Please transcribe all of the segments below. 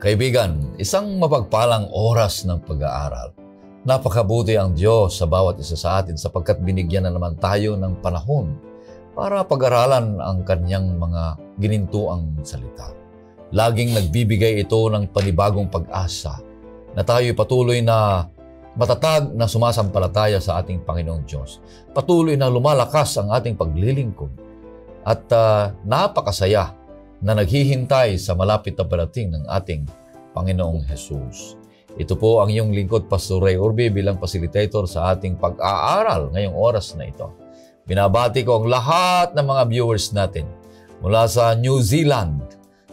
Kaibigan, isang mapagpalang oras ng pag-aaral. Napakabuti ang Diyos sa bawat isa sa atin sapagkat binigyan na naman tayo ng panahon para pag-aralan ang kanyang mga ginintuang salita. Laging nagbibigay ito ng panibagong pag-asa na tayo patuloy na matatag na sumasampalataya sa ating Panginoong Diyos. Patuloy na lumalakas ang ating paglilingkod at uh, napakasaya na naghihintay sa malapit na parating ng ating Panginoong Hesus. Ito po ang iyong lingkod, Pastor Ray Orbe, bilang facilitator sa ating pag-aaral ngayong oras na ito. Binabati ko ang lahat ng mga viewers natin mula sa New Zealand,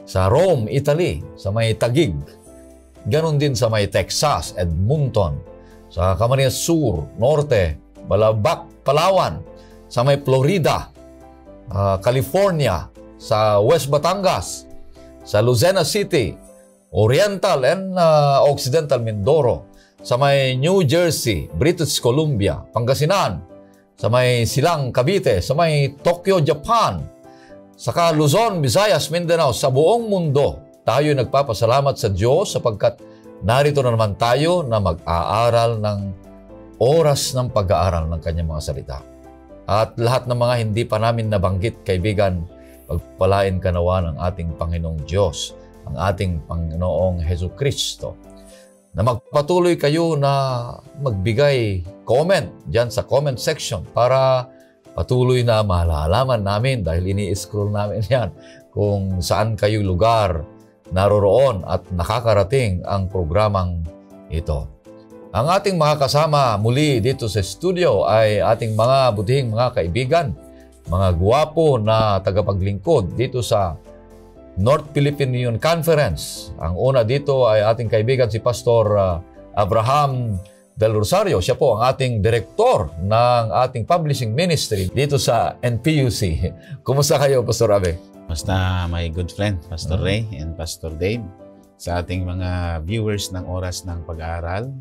sa Rome, Italy, sa may Tagig, ganon din sa may Texas, Edmonton, sa Camarines Sur, Norte, Balabac, Palawan, sa may Florida, uh, California, sa West Batangas, sa Luzena City, Oriental and uh, Occidental Mindoro, sa may New Jersey, British Columbia, Pangasinan, sa may Silang, Cavite, sa may Tokyo, Japan, saka Luzon, Visayas, Mindanao, sa buong mundo, tayo nagpapasalamat sa Diyos sapagkat narito na naman tayo na mag-aaral ng oras ng pag-aaral ng kanyang mga salita. At lahat ng mga hindi pa namin nabanggit, kaibigan, Pagpalain kanawa ng ating Panginoong Diyos, ang ating Panginoong Heso Kristo, na magpatuloy kayo na magbigay comment dyan sa comment section para patuloy na malalaman namin dahil ini-scroll namin yan kung saan kayo lugar naroroon at nakakarating ang programang ito. Ang ating mga kasama muli dito sa studio ay ating mga butihing mga kaibigan mga guwapo na tagapaglingkod dito sa North Philippine Union Conference. Ang una dito ay ating kaibigan si Pastor ah, Abraham Del Rosario. Siya po ang ating direktor ng ating publishing ministry dito sa NPUC. Kumusta kayo, Pastor Abe? Basta my good friend, Pastor mm-hmm. Ray and Pastor Dave. Sa ating mga viewers ng Oras ng Pag-aaral,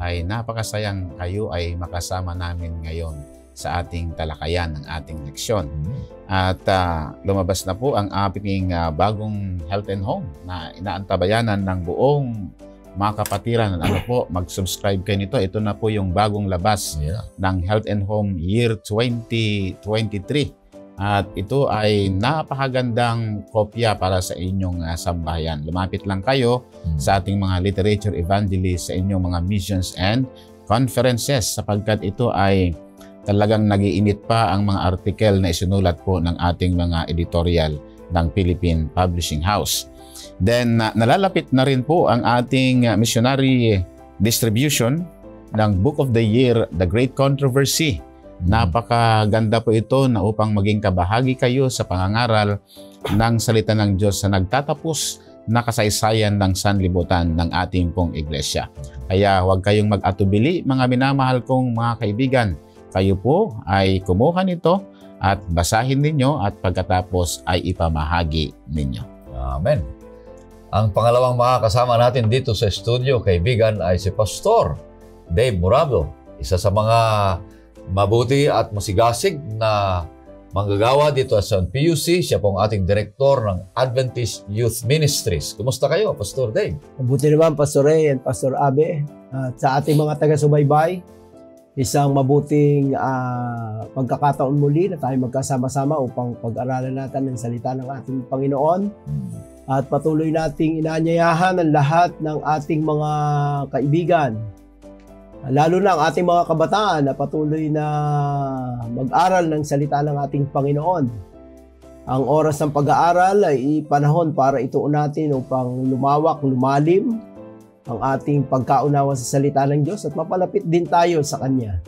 ay napakasayang kayo ay makasama namin ngayon sa ating talakayan ng ating leksyon. Hmm. At uh, lumabas na po ang ating uh, bagong health and home na inaantabayanan ng buong mga kapatiran, ano po, mag-subscribe kayo nito. Ito na po yung bagong labas yeah. ng Health and Home Year 2023. At ito ay napakagandang kopya para sa inyong uh, sambahayan. Lumapit lang kayo hmm sa ating mga literature evangelists, sa inyong mga missions and conferences sapagkat ito ay talagang nagiinit pa ang mga artikel na isinulat po ng ating mga editorial ng Philippine Publishing House. Then uh, nalalapit na rin po ang ating missionary distribution ng Book of the Year, The Great Controversy. Napakaganda po ito na upang maging kabahagi kayo sa pangangaral ng salita ng Diyos sa nagtatapos na kasaysayan ng sanlibutan ng ating pong iglesia. Kaya huwag kayong mag-atubili mga minamahal kong mga kaibigan kayo po ay kumuha nito at basahin ninyo at pagkatapos ay ipamahagi ninyo. Amen. Ang pangalawang makakasama natin dito sa studio, kaibigan, ay si Pastor Dave Murado, isa sa mga mabuti at masigasig na manggagawa dito sa PUC. Siya pong ating direktor ng Adventist Youth Ministries. Kumusta kayo, Pastor Dave? Mabuti naman, Pastor Ray and Pastor Abe. At sa ating mga taga-subaybay, isang mabuting uh, pagkakataon muli na tayo magkasama-sama upang pag-aralan natin ang salita ng ating Panginoon. At patuloy nating inaanyayahan ang lahat ng ating mga kaibigan, lalo na ang ating mga kabataan na patuloy na mag-aral ng salita ng ating Panginoon. Ang oras ng pag-aaral ay panahon para ituon natin upang lumawak, lumalim, ang ating pagkaunawa sa salita ng Diyos at mapalapit din tayo sa Kanya.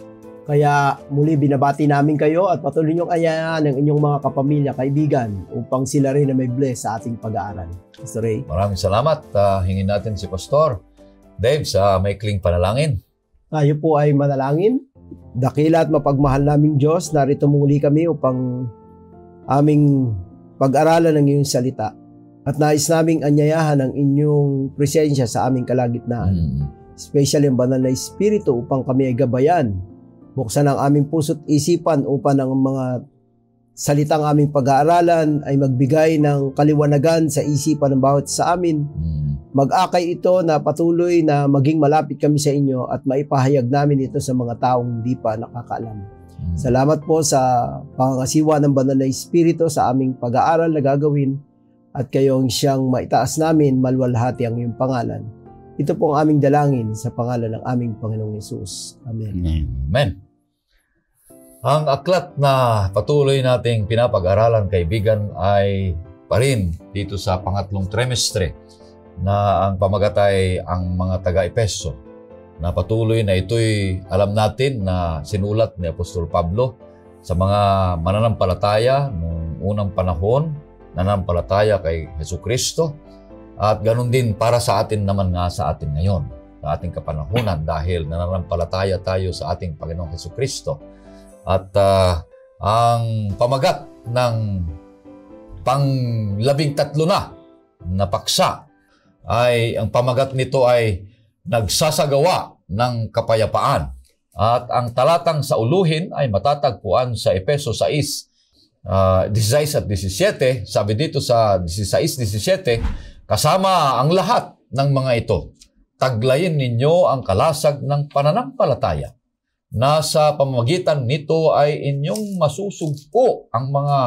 Kaya muli binabati namin kayo at patuloy niyong ayayaan ng inyong mga kapamilya, kaibigan upang sila rin na may bless sa ating pag-aaral. Pastor Ray. Maraming salamat. Uh, hingin natin si Pastor Dave sa maikling panalangin. Tayo po ay manalangin. Dakila at mapagmahal naming Diyos, narito muli kami upang aming pag-aralan ng iyong salita. At nais naming anyayahan ang inyong presensya sa aming kalagitnaan. Mm. Especially ang banal na Espiritu upang kami ay gabayan. Buksan ang aming puso't isipan upang ang mga salitang aming pag-aaralan ay magbigay ng kaliwanagan sa isipan ng bawat sa amin. Mm-hmm. Mag-akay ito na patuloy na maging malapit kami sa inyo at maipahayag namin ito sa mga taong hindi pa nakakaalam. Mm-hmm. Salamat po sa pangangasiwa ng banal na Espiritu sa aming pag-aaral na gagawin at kayo ang siyang maitaas namin, malwalhati ang iyong pangalan. Ito po ang aming dalangin sa pangalan ng aming Panginoong Yesus. Amen. Amen. Ang aklat na patuloy nating pinapag-aralan, kaibigan, ay pa rin dito sa pangatlong trimestre na ang pamagatay ang mga taga-Epeso na patuloy na ito'y alam natin na sinulat ni Apostol Pablo sa mga mananampalataya noong unang panahon nanampalataya kay Heso Kristo. At ganun din para sa atin naman nga sa atin ngayon, sa ating kapanahunan dahil nananampalataya tayo sa ating Panginoong Heso Kristo. At uh, ang pamagat ng panglabing tatlo na na paksa ay ang pamagat nito ay nagsasagawa ng kapayapaan. At ang talatang sa uluhin ay matatagpuan sa Epeso 6 uh, ah, 16 at 17, sabi dito sa 16-17, kasama ang lahat ng mga ito. Taglayin ninyo ang kalasag ng pananampalataya. Nasa pamamagitan nito ay inyong masusugpo ang mga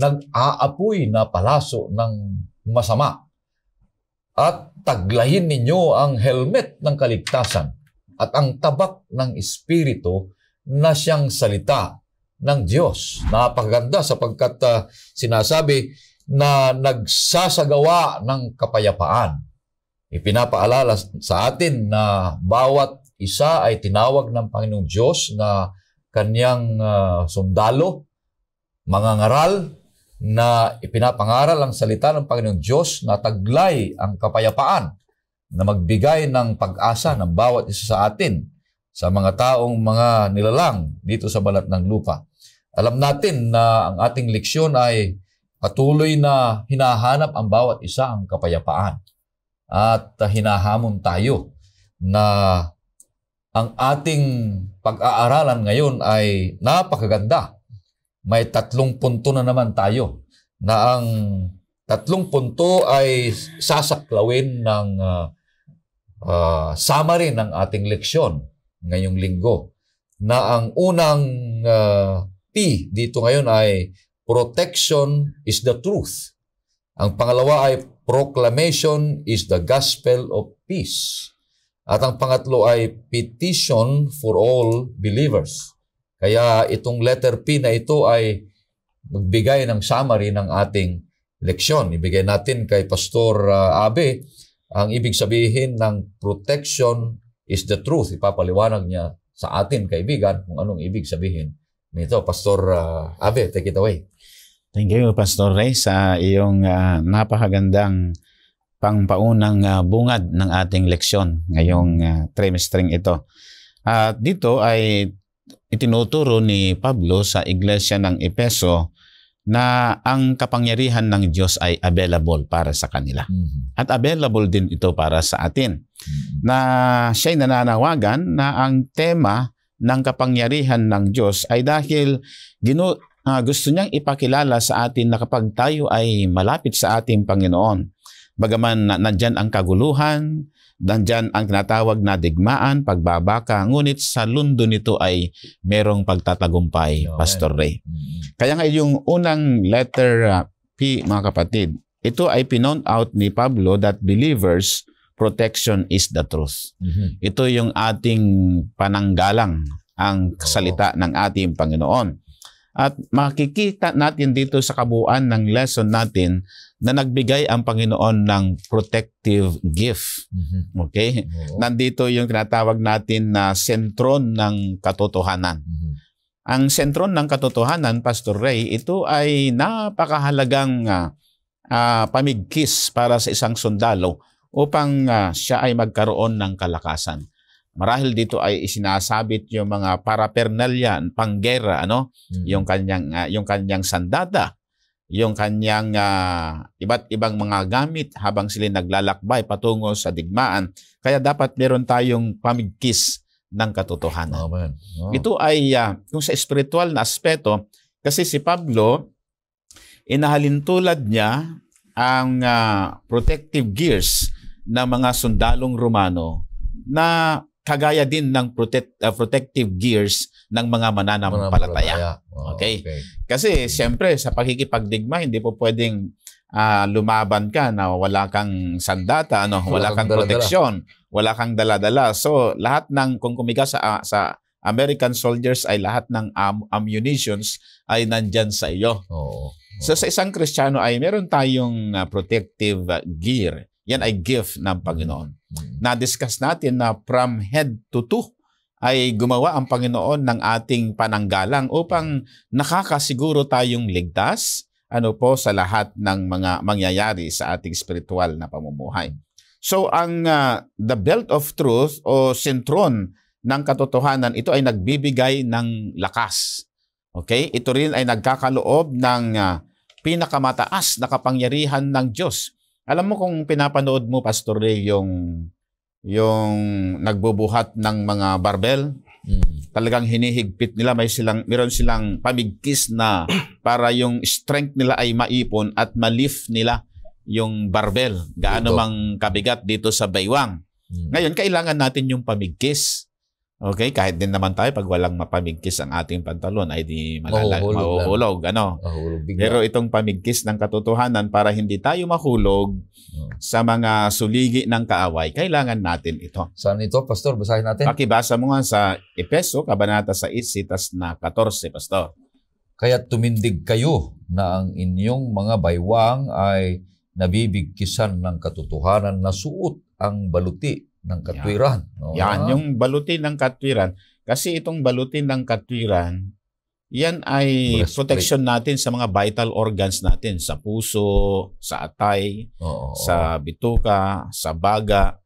nag-aapoy na palaso ng masama. At taglayin ninyo ang helmet ng kaligtasan at ang tabak ng Espiritu na siyang salita ng Diyos. Napakaganda sapagkat uh, sinasabi na nagsasagawa ng kapayapaan. Ipinapaalala sa atin na bawat isa ay tinawag ng Panginoong Diyos na kanyang uh, sundalo, mga ngaral na ipinapangaral ang salita ng Panginoong Diyos na taglay ang kapayapaan na magbigay ng pag-asa ng bawat isa sa atin sa mga taong mga nilalang dito sa balat ng lupa. Alam natin na ang ating leksyon ay patuloy na hinahanap ang bawat isa ang kapayapaan. At hinahamon tayo na ang ating pag-aaralan ngayon ay napakaganda. May tatlong punto na naman tayo na ang tatlong punto ay sasaklawin ng uh, summary ng ating leksyon ngayong linggo na ang unang uh, P dito ngayon ay protection is the truth. Ang pangalawa ay proclamation is the gospel of peace. At ang pangatlo ay petition for all believers. Kaya itong letter P na ito ay magbigay ng summary ng ating leksyon. Ibigay natin kay Pastor uh, Abe ang ibig sabihin ng protection is the truth. Ipapaliwanag niya sa atin, kaibigan, kung anong ibig sabihin nito. Pastor uh, Abe, take it away. Thank you, Pastor Ray, sa iyong uh, napakagandang pangpaunang uh, bungad ng ating leksyon ngayong uh, trimestring ito. At uh, dito ay itinuturo ni Pablo sa iglesia ng Epeso na ang kapangyarihan ng Diyos ay available para sa kanila. Mm-hmm. At available din ito para sa atin. Mm-hmm. Na siya'y nananawagan na ang tema ng kapangyarihan ng Diyos ay dahil ginu, uh, gusto niyang ipakilala sa atin na kapag tayo ay malapit sa ating Panginoon, bagaman nandyan ang kaguluhan, nandyan ang tinatawag na digmaan, pagbabaka, ngunit sa lundo nito ay merong pagtatagumpay, Pastor Ray. Mm-hmm. Kaya nga yung unang letter ah, P, mga kapatid, ito ay pinon out ni Pablo that believers protection is the truth. Mm-hmm. Ito yung ating pananggalang ang salita Oo. ng ating Panginoon. At makikita natin dito sa kabuuan ng lesson natin na nagbigay ang Panginoon ng protective gift. Mm-hmm. Okay? Oo. Nandito yung tinatawag natin na sentron ng katotohanan. Mm-hmm. Ang sentron ng katotohanan, Pastor Ray, ito ay napakahalagang uh, pamigkis para sa isang sundalo upang uh, siya ay magkaroon ng kalakasan. Marahil dito ay isinasabit yung mga parapernalya, panggera, ano? Mm-hmm. Yung kanyang uh, yung kanyang sandata, yung kanyang uh, iba't ibang mga gamit habang sila naglalakbay patungo sa digmaan. Kaya dapat meron tayong pamigkis ng katotohanan. Amen. Oh. Ito ay uh, yung sa spiritual na aspeto kasi si Pablo inahalintulad niya ang uh, protective gears ng mga sundalong Romano na kagaya din ng protect, uh, protective gears ng mga mananampalataya. Oh, okay? okay? Kasi siyempre sa pakikipagdigma hindi po pwedeng uh, lumaban ka na wala kang sandata, ano, wala, wala kang, kang proteksyon, wala kang dala-dala. So lahat ng kung kumika sa uh, sa American soldiers ay lahat ng am- ammunitions ay nandyan sa iyo. Oh, oh. So sa isang Kristiyano ay meron tayong uh, protective uh, gear yan ay gift ng Panginoon. Mm-hmm. Na-discuss natin na from head to toe ay gumawa ang Panginoon ng ating pananggalang upang nakakasiguro tayong ligtas ano po sa lahat ng mga mangyayari sa ating spiritual na pamumuhay. So ang uh, the belt of truth o sentron ng katotohanan ito ay nagbibigay ng lakas. Okay? Ito rin ay nagkakaloob ng uh, pinakamataas na kapangyarihan ng Diyos alam mo kung pinapanood mo, Pastor Ray, yung, yung nagbubuhat ng mga barbell, hmm. talagang hinihigpit nila, may silang, meron silang pamigkis na para yung strength nila ay maipon at ma-lift nila yung barbell, gaano Ito. mang kabigat dito sa baywang. Hmm. Ngayon, kailangan natin yung pamigkis. Okay, kahit din naman tayo pag walang mapamigkis ang ating pantalon ay di malala, mahuhulog, ano. Pero itong pamigkis ng katotohanan para hindi tayo mahulog oh. sa mga suligi ng kaaway, kailangan natin ito. Saan ito, Pastor? Basahin natin. Pakibasa mo nga sa Epeso, Kabanata 6, Sitas na 14, Pastor. Kaya tumindig kayo na ang inyong mga baywang ay nabibigkisan ng katotohanan na suot ang baluti ng katwiran. Yan, oh. yan yung balutin ng katwiran. Kasi itong balutin ng katwiran, yan ay Breast protection natin sa mga vital organs natin, sa puso, sa atay, Oo. sa bituka, sa baga.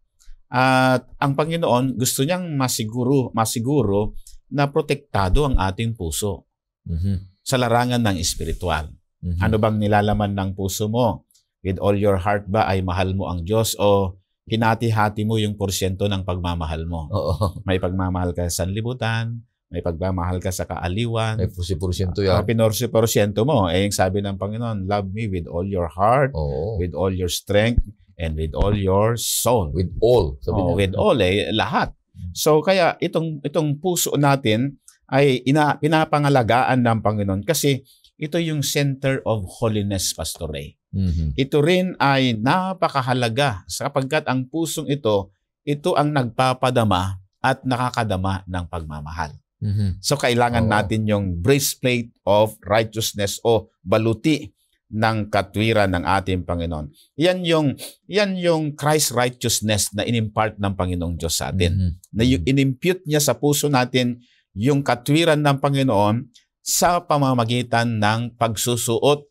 At ang Panginoon gusto niyang masiguro, masiguro na protektado ang ating puso mm-hmm. sa larangan ng espiritual. Mm-hmm. Ano bang nilalaman ng puso mo? With all your heart ba ay mahal mo ang Diyos o hinati-hati mo yung porsyento ng pagmamahal mo. Oo. May pagmamahal ka sa sanlibutan, may pagmamahal ka sa kaaliwan. May si porsyento yan. Uh, pinorsi porsyento mo. Eh, yung sabi ng Panginoon, love me with all your heart, Oo. with all your strength, and with all your soul. With all. Sabi oh, with all, eh, lahat. So, kaya itong, itong puso natin ay ina, pinapangalagaan ng Panginoon kasi ito yung center of holiness, Pastor Ray. Mm-hmm. Ito rin ay napakahalaga sapagkat ang pusong ito, ito ang nagpapadama at nakakadama ng pagmamahal. Mm-hmm. So kailangan Oo. natin yung breastplate of righteousness o baluti ng katwiran ng ating Panginoon. Yan yung yan yung Christ righteousness na inimpart ng Panginoong Diyos sa atin. Mm-hmm. Na yung mm-hmm. inimpute niya sa puso natin yung katwiran ng Panginoon sa pamamagitan ng pagsusuot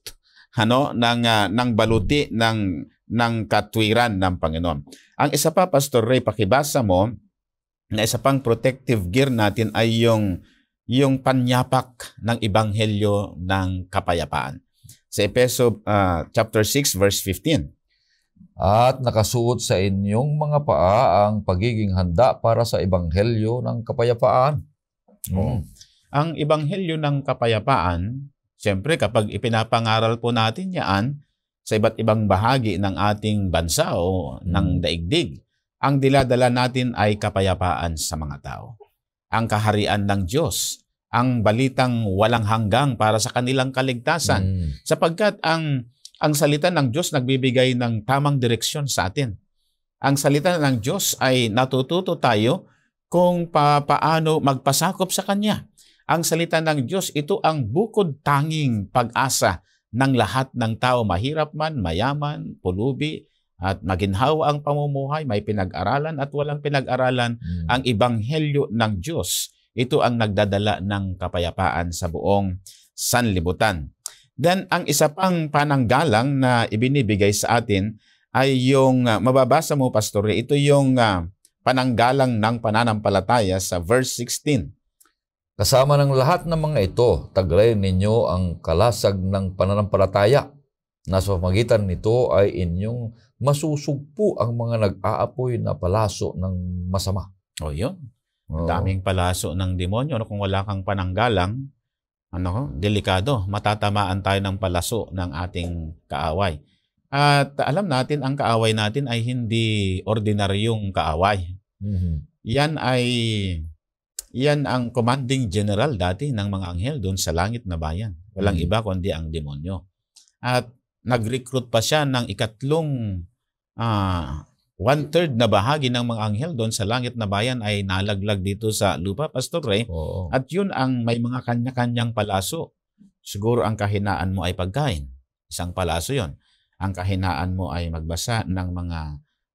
ano ng uh, ah, ng baluti ng ng katwiran ng Panginoon. Ang isa pa Pastor Ray pakibasa mo na isa pang protective gear natin ay yung yung panyapak ng ebanghelyo ng kapayapaan. Sa Epeso uh, chapter 6 verse 15. At nakasuot sa inyong mga paa ang pagiging handa para sa ebanghelyo ng kapayapaan. Mm. Oh. Ang ebanghelyo ng kapayapaan Siyempre, kapag ipinapangaral po natin yan sa iba't ibang bahagi ng ating bansa o ng hmm. daigdig, ang diladala natin ay kapayapaan sa mga tao. Ang kaharian ng Diyos, ang balitang walang hanggang para sa kanilang kaligtasan. Mm. Sapagkat ang ang salita ng Diyos nagbibigay ng tamang direksyon sa atin. Ang salita ng Diyos ay natututo tayo kung pa- paano magpasakop sa Kanya ang salita ng Diyos, ito ang bukod tanging pag-asa ng lahat ng tao, mahirap man, mayaman, pulubi, at maginhawa ang pamumuhay, may pinag-aralan at walang pinag-aralan, mm. ang ibanghelyo ng Diyos, ito ang nagdadala ng kapayapaan sa buong sanlibutan. Then, ang isa pang pananggalang na ibinibigay sa atin ay yung, uh, mababasa mo, Pastor, ito yung uh, pananggalang ng pananampalataya sa verse 16. Kasama ng lahat ng mga ito, taglay ninyo ang kalasag ng pananampalataya. Nasa pamagitan nito ay inyong masusugpo ang mga nag-aapoy na palaso ng masama. O oh, yun. Ang daming palaso ng demonyo. Ano, kung wala kang pananggalang, ano, delikado. Matatamaan tayo ng palaso ng ating kaaway. At alam natin, ang kaaway natin ay hindi ordinaryong kaaway. Mm-hmm. Yan ay yan ang commanding general dati ng mga anghel doon sa langit na bayan. Walang mm iba kundi ang demonyo. At nag-recruit pa siya ng ikatlong uh, one-third na bahagi ng mga anghel doon sa langit na bayan ay nalaglag dito sa lupa, Pastor Ray. Oo. At yun ang may mga kanya-kanyang palaso. Siguro ang kahinaan mo ay pagkain. Isang palaso yon. Ang kahinaan mo ay magbasa ng mga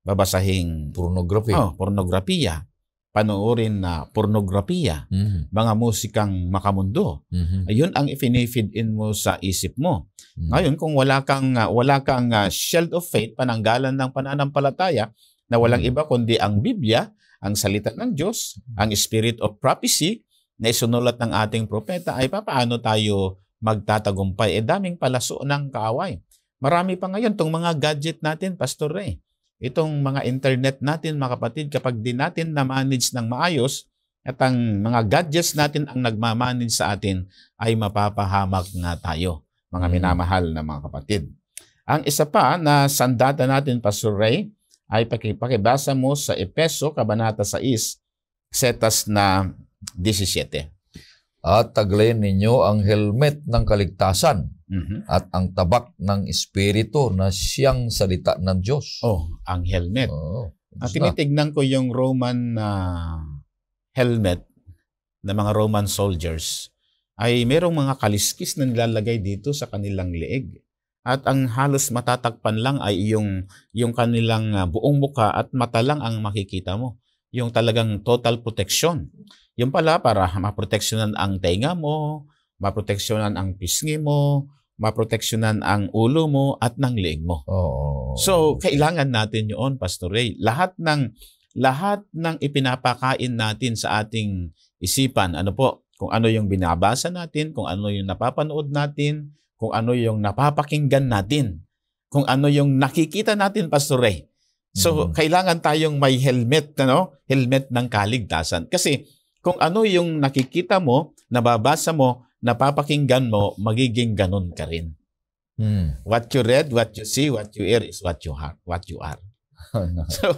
babasahing pornography. Oh, pornografiya panoorin na pornografiya, mm-hmm. mga musikang makamundo. Mm-hmm. Ayun ang ifinifeed in mo sa isip mo. Mm-hmm. Ngayon kung wala kang uh, wala kang uh, shield of faith, pananggalan ng pananampalataya na walang mm-hmm. iba kundi ang Biblia, ang salita ng Diyos, mm-hmm. ang spirit of prophecy na isunulat ng ating propeta ay paano tayo magtatagumpay? E daming palaso ng kaaway. Marami pa ngayon tong mga gadget natin, Pastor Ray itong mga internet natin mga kapatid kapag di natin na-manage ng maayos at ang mga gadgets natin ang nagmamanage sa atin ay mapapahamak nga tayo mga hmm. minamahal na mga kapatid. Ang isa pa na sandata natin Pastor Ray ay pakibasa mo sa Epeso Kabanata 6 Setas na 17. At taglayin ninyo ang helmet ng kaligtasan Mm-hmm. At ang tabak ng Espiritu na siyang salita ng Diyos. Oh, ang helmet. Oh, at tinitignan ko yung Roman uh, helmet ng mga Roman soldiers ay merong mga kaliskis na nilalagay dito sa kanilang leeg. At ang halos matatakpan lang ay yung, yung kanilang ah, buong muka at mata lang ang makikita mo. Yung talagang total protection. Yung pala para maproteksyonan ang tenga mo, maproteksyonan ang pisngi mo, maproteksyonan ang ulo mo at ng leeg mo. Oh. So, kailangan natin yun, Pastor Ray. Lahat ng, lahat ng ipinapakain natin sa ating isipan, ano po, kung ano yung binabasa natin, kung ano yung napapanood natin, kung ano yung napapakinggan natin, kung ano yung nakikita natin, Pastor Ray. So, mm-hmm. kailangan tayong may helmet, ano? Helmet ng kaligtasan. Kasi, kung ano yung nakikita mo, nababasa mo, napapakinggan mo, magiging ganun ka rin. Hmm. What you read, what you see, what you hear is what you are. What you are. Oh, no. So,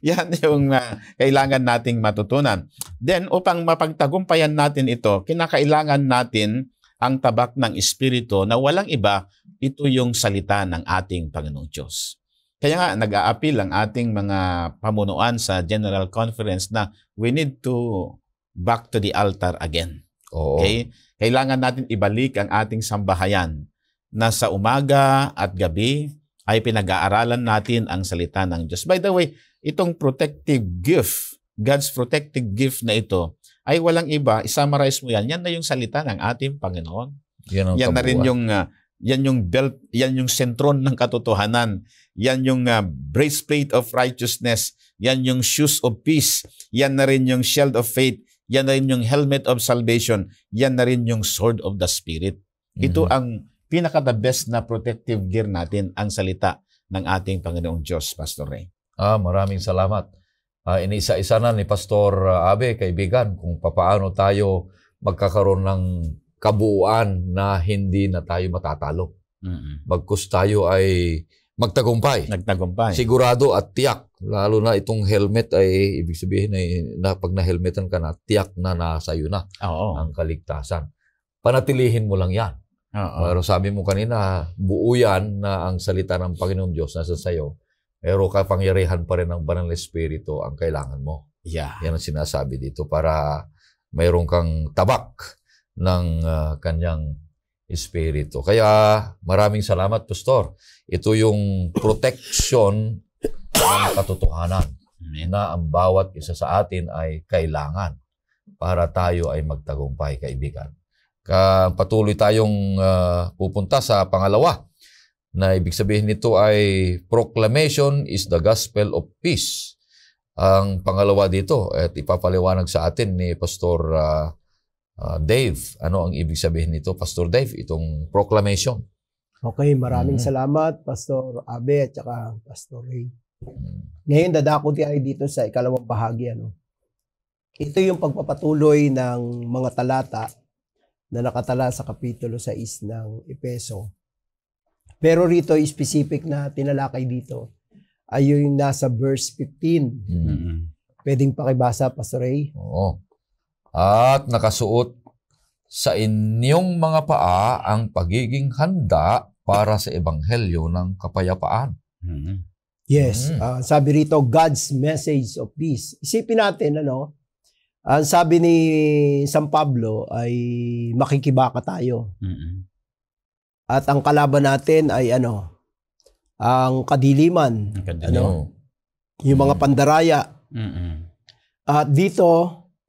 yan yung uh, kailangan nating matutunan. Then, upang mapagtagumpayan natin ito, kinakailangan natin ang tabak ng Espiritu na walang iba, ito yung salita ng ating Panginoong Diyos. Kaya nga, nag-aapil ang ating mga pamunuan sa General Conference na we need to back to the altar again. Oo. Okay? Kailangan natin ibalik ang ating sambahayan na sa umaga at gabi ay pinag-aaralan natin ang salita ng Diyos. By the way, itong protective gift, God's protective gift na ito, ay walang iba, isummarize mo yan, yan na yung salita ng ating Panginoon. Yan, ang yan na rin yung uh, yan yung belt, yan yung sentron ng katotohanan. Yan yung uh, breastplate of righteousness. Yan yung shoes of peace. Yan na rin yung shield of faith. Yan na rin yung helmet of salvation. Yan na rin yung sword of the Spirit. Ito mm-hmm. ang pinaka-the best na protective gear natin, ang salita ng ating Panginoong Diyos, Pastor Ray. Ah, maraming salamat. Uh, iniisa-isa na ni Pastor ah, Abe, kaibigan, kung papaano tayo magkakaroon ng kabuuan na hindi na tayo matatalo. Mm-hmm. Bagkus tayo ay magtagumpay. Nagtagumpay. Sigurado at tiyak. Lalo na itong helmet ay ibig sabihin ay na, pag na-helmetan ka na, tiyak na nasa iyo na Oo. ang kaligtasan. Panatilihin mo lang yan. Oo. Pero sabi mo kanina, buo yan na ang salita ng Panginoong Diyos nasa sayo. Pero kapangyarihan pa rin ng Banal Espiritu ang kailangan mo. Yeah. Yan ang sinasabi dito para mayroon kang tabak ng uh, kanyang Espiritu. Kaya maraming salamat, Pastor. Ito yung protection ng katotohanan na ang bawat isa sa atin ay kailangan para tayo ay magtagumpay, kaibigan. Ka, patuloy tayong uh, pupunta sa pangalawa na ibig sabihin nito ay proclamation is the gospel of peace. Ang pangalawa dito at ipapaliwanag sa atin ni Pastor uh, Uh, Dave, ano ang ibig sabihin nito, Pastor Dave, itong proclamation? Okay, maraming mm-hmm. salamat, Pastor Abe at saka Pastor Ray. Mm. Ngayon, dadako tayo dito sa ikalawang bahagi. Ano? Ito yung pagpapatuloy ng mga talata na nakatala sa Kapitulo 6 ng Epeso. Pero rito, specific na tinalakay dito ay yung nasa verse 15. Mm-hmm. Pwedeng pakibasa, Pastor Ray? Oo at nakasuot sa inyong mga paa ang pagiging handa para sa ebanghelyo ng kapayapaan. Mm-hmm. Yes, uh, sabi rito God's message of peace. Isipin natin ano, ang uh, sabi ni San Pablo ay makikibaka tayo. Mm-hmm. At ang kalaban natin ay ano, ang kadiliman, Kadilim. ano, yung mga mm. pandaraya. Mm-hmm. At uh, dito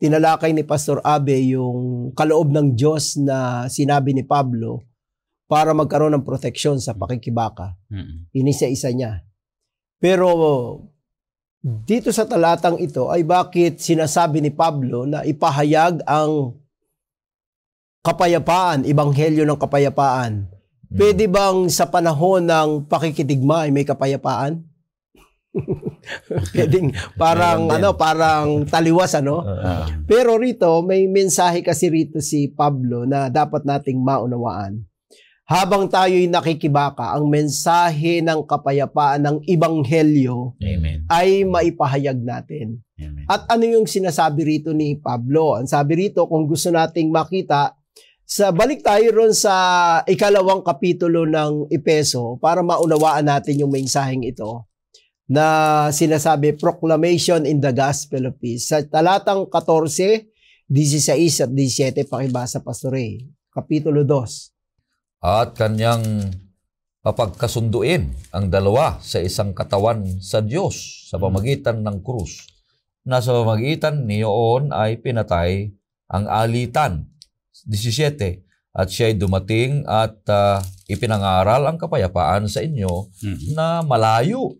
tinalakay ni Pastor Abe yung kaloob ng Diyos na sinabi ni Pablo para magkaroon ng proteksyon sa pakikibaka. Inisa-isa niya. Pero dito sa talatang ito ay bakit sinasabi ni Pablo na ipahayag ang kapayapaan, ibanghelyo ng kapayapaan. Mm. Pwede bang sa panahon ng pakikidigma ay may kapayapaan? Pwedeng parang ano, parang taliwas ano. Ah. Pero rito may mensahe kasi rito si Pablo na dapat nating maunawaan. Habang tayo'y nakikibaka, ang mensahe ng kapayapaan ng ibanghelyo Amen. ay maipahayag natin. Amen. At ano yung sinasabi rito ni Pablo? Ang sabi rito, kung gusto nating makita, sa balik tayo ron sa ikalawang kapitulo ng Epeso para maunawaan natin yung mensaheng ito na sinasabi, Proclamation in the Gospel of Peace. Sa talatang 14, 16 at 17, pakibasa Pastor Ray, Kapitulo 2. At kanyang mapagkasunduin ang dalawa sa isang katawan sa Diyos sa pamagitan ng krus na sa pamagitan niyoon ay pinatay ang alitan. 17. At siya ay dumating at uh, ipinangaral ang kapayapaan sa inyo mm-hmm. na malayo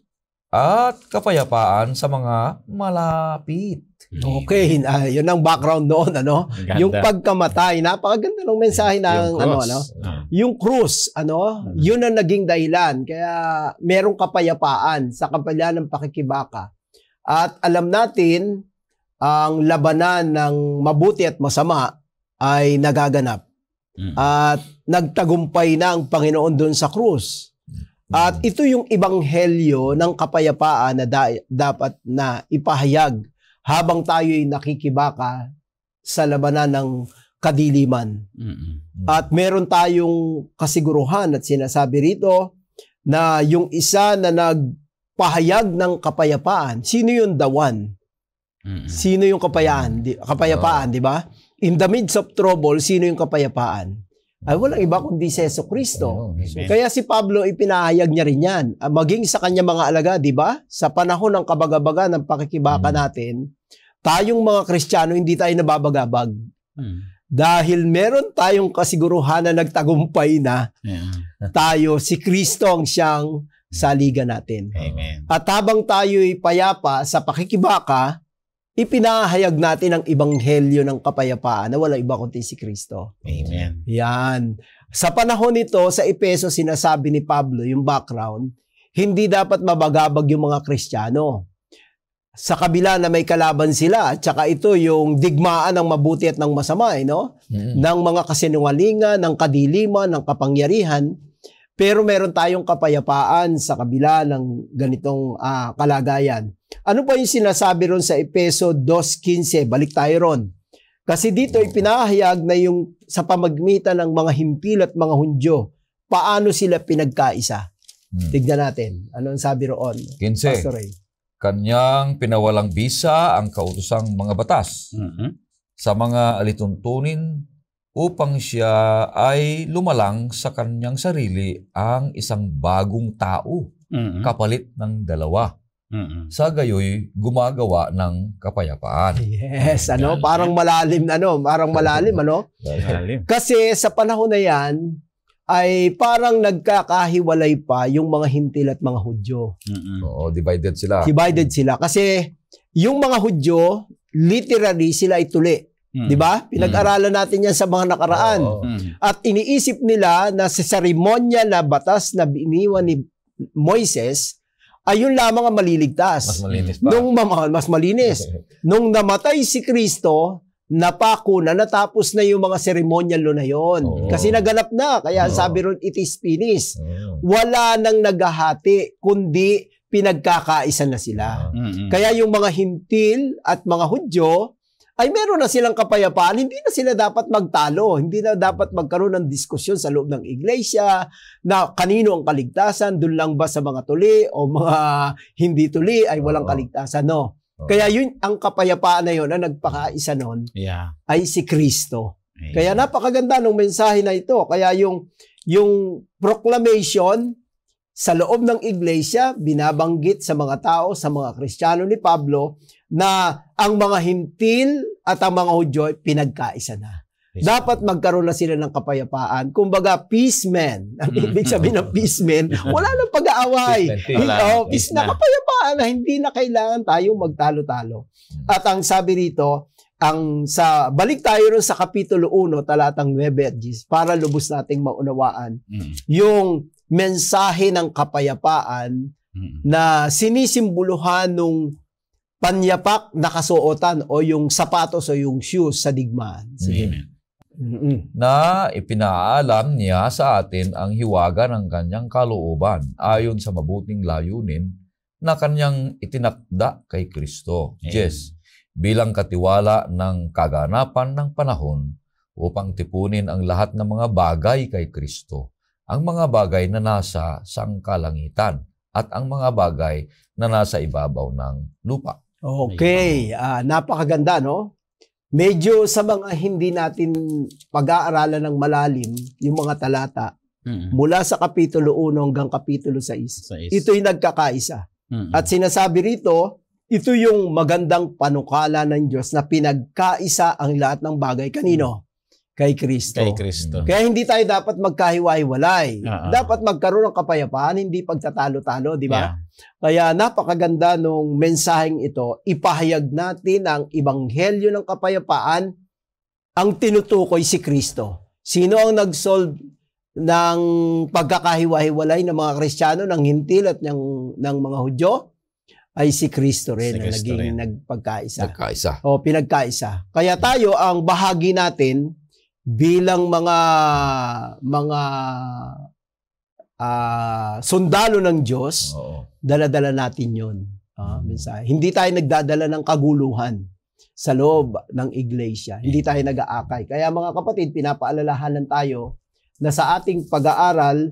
at kapayapaan sa mga malapit. Okay, uh, yun ang background noon ano, Ganda. yung pagkamatay. Napakaganda ng mensahe ng ano, ano? Ah. yung ano ano, yung krus ano, uh. yun ang naging dahilan kaya merong kapayapaan sa kabila ng pakikibaka. At alam natin ang labanan ng mabuti at masama ay nagaganap. Mm. At nagtagumpay na ang Panginoon doon sa krus. At ito yung ibanghelyo ng kapayapaan na da- dapat na ipahayag habang tayo'y nakikibaka sa labanan ng kadiliman. Mm-hmm. At meron tayong kasiguruhan at sinasabi rito na yung isa na nagpahayag ng kapayapaan, sino yung dawan? Mm-hmm. Sino yung kapayaan, di, kapayapaan, oh. di ba? In the midst of trouble, sino yung kapayapaan? ay walang iba kundi si Yeso Kristo. Kaya si Pablo ipinahayag niya rin yan. Ah, maging sa kanya mga alaga, di ba? Sa panahon ng kabagabaga ng pakikibaka hmm. natin, tayong mga Kristiyano hindi tayo nababagabag. Hmm. Dahil meron tayong kasiguruhan na nagtagumpay na yeah. tayo, si Kristo ang siyang saligan natin. Amen. At habang tayo'y payapa sa pakikibaka, ipinahayag natin ang ibanghelyo ng kapayapaan na walang iba kundi si Kristo. Amen. Yan. Sa panahon nito, sa Epeso, sinasabi ni Pablo yung background, hindi dapat mabagabag yung mga Kristiyano. Sa kabila na may kalaban sila, at saka ito yung digmaan ng mabuti at ng masama, eh, no? Mm. Ng mga kasinungalingan, ng kadiliman, ng kapangyarihan, pero meron tayong kapayapaan sa kabila ng ganitong uh, kalagayan. Ano pa yung sinasabi ron sa Epeso 2.15? Balik tayo ron. Kasi dito ay pinahayag na yung sa pamagmitan ng mga himpil at mga hundyo, paano sila pinagkaisa. Hmm. Tignan natin. Ano ang sabi roon? 15. Kanyang pinawalang bisa ang kautosang mga batas mm-hmm. sa mga alituntunin upang siya ay lumalang sa kanyang sarili ang isang bagong tao mm-hmm. kapalit ng dalawa. Mm-hmm. Sa gayoy, gumagawa ng kapayapaan. Yes, ano, parang malalim ano, parang malalim ano. Kasi sa panahon na 'yan ay parang nagkakahiwalay pa yung mga Hintil at mga Hudyo. Mm-hmm. Oo, divided sila. Divided sila kasi yung mga Hudyo literally sila ay tuli Mm. 'Di ba? Pinag-aralan mm. natin 'yan sa mga nakaraan. Oh. Mm. At iniisip nila na sa seremonya na batas na biniwan ni Moises ayun lamang ang maliligtas. Mas malinis pa. Nung mamahal, mas malinis. Nung namatay si Kristo, napako na natapos na yung mga seremonya law na yon. Oh. Kasi naganap na. Kaya oh. sabi ron, it is finished. Oh. Wala nang naghahati, kundi pinagkakaisa na sila. Oh. Kaya yung mga hintil at mga hudyo, ay meron na silang kapayapaan, hindi na sila dapat magtalo, hindi na dapat magkaroon ng diskusyon sa loob ng iglesia na kanino ang kaligtasan, doon lang ba sa mga tuli o mga hindi tuli ay walang kaligtasan. No. Kaya yun, ang kapayapaan na yun na nagpakaisa noon yeah. ay si Kristo. Kaya napakaganda ng mensahe na ito. Kaya yung, yung proclamation sa loob ng iglesia, binabanggit sa mga tao, sa mga Kristiyano ni Pablo, na ang mga Hintil at ang mga Hudyo pinagkaisa na. Yes. Dapat magkaroon na sila ng kapayapaan. Kumbaga, peace peacemen. Ang mm. ibig sabihin ng men, wala nang pag-aaway. oh, peace na kapayapaan na hindi na kailangan tayong magtalo-talo. Mm. At ang sabi rito, ang sa balik tayo ron sa kapitulo 1 talatang 9 at 10 para lubos nating maunawaan mm. yung mensahe ng kapayapaan mm. na sinisimbuluhan nung panyapak na kasuotan o yung sapatos o yung shoes sa digmaan. Amen. Mm-mm. na ipinaalam niya sa atin ang hiwaga ng kanyang kalooban ayon sa mabuting layunin na kanyang itinakda kay Kristo. Yes, bilang katiwala ng kaganapan ng panahon upang tipunin ang lahat ng mga bagay kay Kristo, ang mga bagay na nasa sangkalangitan at ang mga bagay na nasa ibabaw ng lupa. Okay, uh, napakaganda no? Medyo sa mga hindi natin pag-aaralan ng malalim yung mga talata mm-hmm. mula sa kapitulo 1 hanggang kapitulo 6. 6. Ito'y nagkakaisa. Mm-hmm. At sinasabi rito, ito yung magandang panukala ng Diyos na pinagkaisa ang lahat ng bagay kanino? kay Kristo. Kay Kristo. Kaya hindi tayo dapat magkahiwa-hiwalay. Uh-huh. Dapat magkaroon ng kapayapaan, hindi pagtatalo-talo, di ba? Yeah. Kaya napakaganda nung mensaheng ito, ipahayag natin ang ibanghelyo ng kapayapaan ang tinutukoy si Kristo. Sino ang nag-solve ng pagkakahiwa-hiwalay ng mga Kristiyano, ng Hintil at ng, ng mga Hudyo? ay si Kristo rin si na Cristo naging rin. nagpagkaisa. Nagkaisa. O pinagkaisa. Kaya tayo ang bahagi natin bilang mga mga uh, sundalo ng Diyos, dala-dala natin 'yon. Uh, ah, minsan. Mm. Hindi tayo nagdadala ng kaguluhan sa loob ng iglesia. Hindi mm. tayo nag-aakay. Kaya mga kapatid, pinapaalalahanan tayo na sa ating pag-aaral,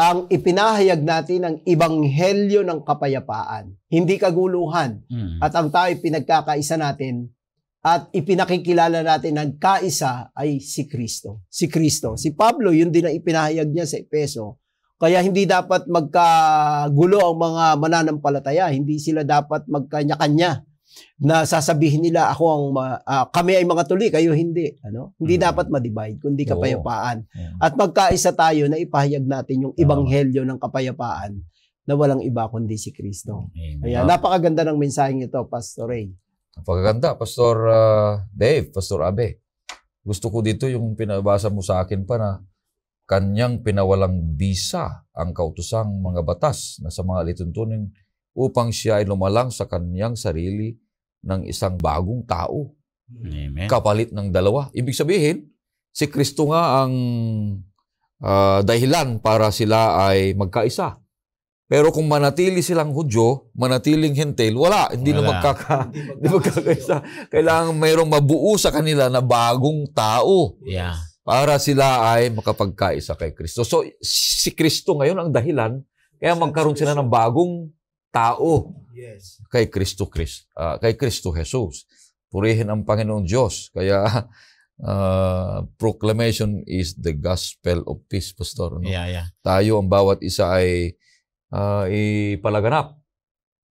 ang ipinahayag natin ang ibanghelyo ng kapayapaan, hindi kaguluhan. Mm. At ang tayo pinagkakaisa natin at ipinakikilala natin ng kaisa ay si Kristo. Si Kristo. Si Pablo, yun din ang ipinahayag niya sa Epeso. Kaya hindi dapat magkagulo ang mga mananampalataya. Hindi sila dapat magkanya-kanya na sasabihin nila ako ang uh, kami ay mga tuli kayo hindi ano hindi mm-hmm. dapat ma-divide kundi kapayapaan yeah. at magkaisa tayo na ipahayag natin yung ebanghelyo ng kapayapaan na walang iba kundi si Kristo. Amen. Ayan, napakaganda ng mensaheng ito, Pastor Ray. Napakaganda, Pastor uh, Dave, Pastor Abe. Gusto ko dito yung pinabasa mo sa akin pa na kanyang pinawalang bisa ang kautusang mga batas na sa mga lituntunin upang siya ay lumalang sa kanyang sarili ng isang bagong tao. Amen. Kapalit ng dalawa. Ibig sabihin, si Kristo nga ang uh, dahilan para sila ay magkaisa. Pero kung manatili silang Hudyo, manatiling Hentel, wala. Hindi wala. na magkaka, hindi magkakaisa. Kailangan mayroong mabuo sa kanila na bagong tao. Yeah. Para sila ay makapagkaisa kay Kristo. So, si Kristo ngayon ang dahilan kaya magkaroon sila ng bagong tao yes. kay Kristo Christ, uh, ah, kay Kristo Jesus. Purihin ang Panginoong Diyos. Kaya uh, proclamation is the gospel of peace, Pastor. No? Yeah, yeah. Tayo ang bawat isa ay uh, ipalaganap.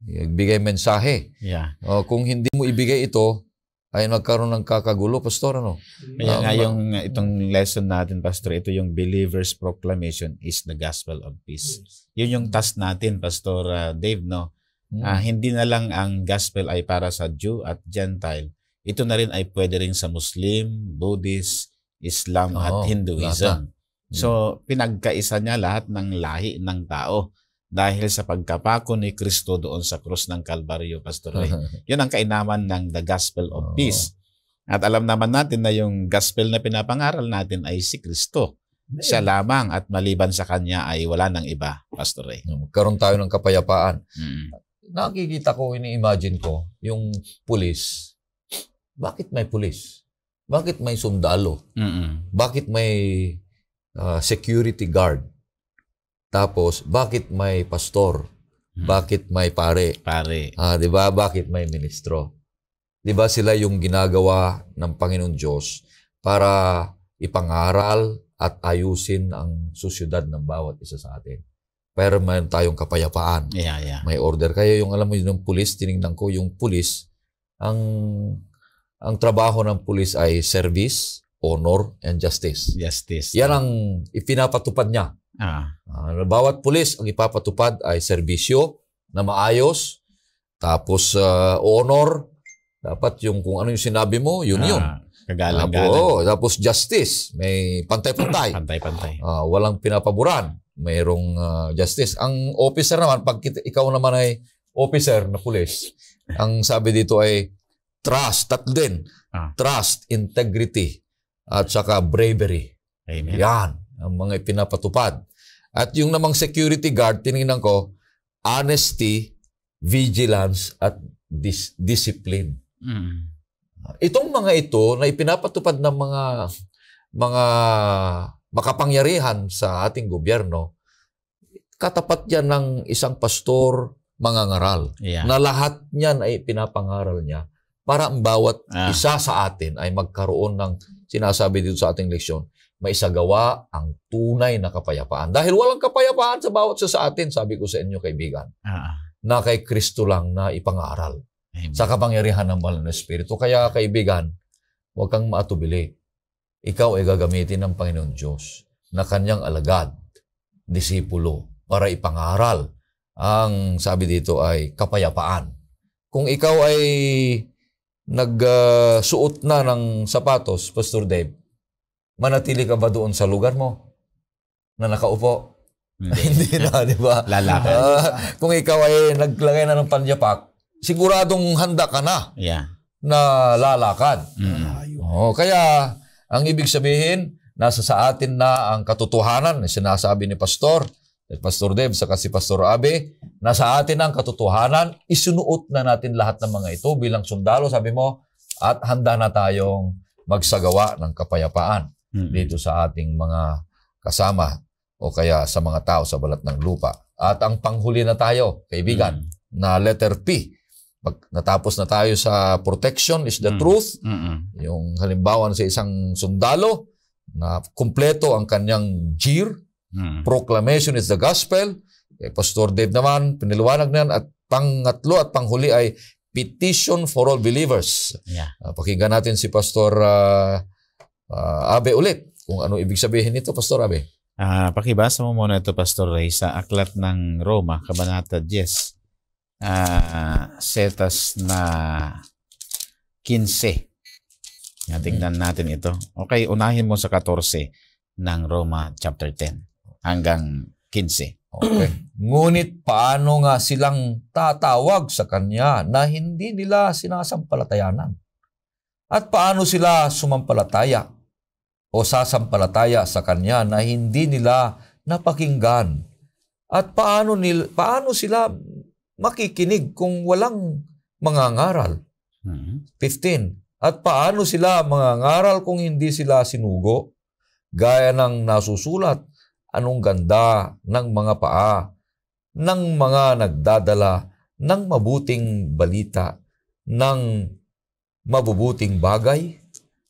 Ibigay mensahe. Yeah. Uh, kung hindi mo ibigay ito, ay magkaroon ng kakagulo, Pastor. Ano? Kaya um, nga yung itong lesson natin, Pastor, ito yung Believer's Proclamation is the Gospel of Peace. Yun yung task natin, Pastor uh, Dave, no? Uh, hindi na lang ang gospel ay para sa Jew at Gentile. Ito na rin ay pwede rin sa Muslim, Buddhist, Islam oh, at Hinduism. Lahat. Hmm. So, pinagkaisa niya lahat ng lahi ng tao dahil sa pagkapako ni Kristo doon sa krus ng Kalbaryo, Pastor Ray. Yun ang kainaman ng the gospel of oh. peace. At alam naman natin na yung gospel na pinapangaral natin ay si Kristo. Siya lamang at maliban sa kanya ay wala nang iba, Pastor Ray. Hmm, magkaroon tayo ng kapayapaan. Hmm. Nakikita ko, ini-imagine ko, yung pulis. Bakit may pulis? Bakit may sundalo? Mm-mm. Bakit may uh, security guard? Tapos, bakit may pastor? Hmm. Bakit may pare? Pare. Ah, 'di ba? Bakit may ministro? 'Di ba sila yung ginagawa ng Panginoong Diyos para ipangaral at ayusin ang susyudad ng bawat isa sa atin. Pero mayroon tayong kapayapaan. Yeah, yeah. May order. Kaya yung alam mo yung pulis, tiningnan ko, yung pulis, ang ang trabaho ng pulis ay service, honor, and justice. Justice. Yan ang ipinapatupad niya Ah. Uh, bawat pulis ang ipapatupad ay serbisyo na maayos, tapos uh, honor, dapat yung kung ano yung sinabi mo, yun ah. yun. Kagalang-galang. Oo, tapos justice, may pantay-pantay. pantay-pantay. Uh, walang pinapaboran, mayroong uh, justice. Ang officer naman, pag ikaw naman ay officer na pulis, ang sabi dito ay trust, tatlo din. Ah. Trust, integrity, at saka bravery. Amen. Yan, ang mga pinapatupad. At yung namang security guard, tiningnan ko, honesty, vigilance, at dis- discipline. Mm. Itong mga ito na ipinapatupad ng mga mga makapangyarihan sa ating gobyerno, katapat yan ng isang pastor, mangangaral, yeah. na lahat niyan ay pinapangaral niya para ang bawat ah. isa sa atin ay magkaroon ng sinasabi dito sa ating leksyon, maisagawa ang tunay na kapayapaan. Dahil walang kapayapaan sa bawat sa, sa atin, sabi ko sa inyo kaibigan, ah. na kay Kristo lang na ipangaral Amen. sa kapangyarihan ng Banal na Espiritu. Kaya kaibigan, huwag kang maatubili. Ikaw ay gagamitin ng Panginoon Diyos na kanyang alagad, disipulo, para ipangaral ang sabi dito ay kapayapaan. Kung ikaw ay nagsuot uh, na ng sapatos, Pastor Dave, manatili ka ba doon sa lugar mo na nakaupo? Hindi na, di ba? Lalakad. Uh, kung ikaw ay naglagay na ng panjapak, siguradong handa ka na yeah. na lalakad. Mm. Oh, kaya ang ibig sabihin, nasa sa atin na ang katotohanan, sinasabi ni Pastor, ni eh, Pastor Dev, saka si Pastor Abe, nasa atin ang katotohanan, isunuot na natin lahat ng mga ito bilang sundalo, sabi mo, at handa na tayong magsagawa ng kapayapaan mm-hmm. dito sa ating mga kasama o kaya sa mga tao sa balat ng lupa. At ang panghuli na tayo, kaibigan, mm-hmm. na letter P. Pag natapos na tayo sa protection is the mm-hmm. truth. Mm-hmm. Yung halimbawa sa isang sundalo na kumpleto ang kanyang jeer, mm-hmm. proclamation is the gospel. Kay eh, Pastor Dave naman, piniliwanag niyan at pangatlo at panghuli ay petition for all believers. Yeah. Uh, pakinggan natin si Pastor uh, uh, Abe ulit kung ano ibig sabihin nito, Pastor Abe. Ah, uh, pakibasa mo muna ito, Pastor Ray, sa Aklat ng Roma, Kabanata 10, uh, ah, setas na 15. Ah, mm-hmm. Tingnan natin ito. Okay, unahin mo sa 14 ng Roma chapter 10 hanggang 15. Okay. Ngunit paano nga silang tatawag sa Kanya na hindi nila sinasampalatayanan? At paano sila sumampalataya o sasampalataya sa Kanya na hindi nila napakinggan? At paano, nil, paano sila makikinig kung walang mangangaral? 15. Hmm. At paano sila mangangaral kung hindi sila sinugo? Gaya ng nasusulat, anong ganda ng mga paa ng mga nagdadala ng mabuting balita ng mabubuting bagay?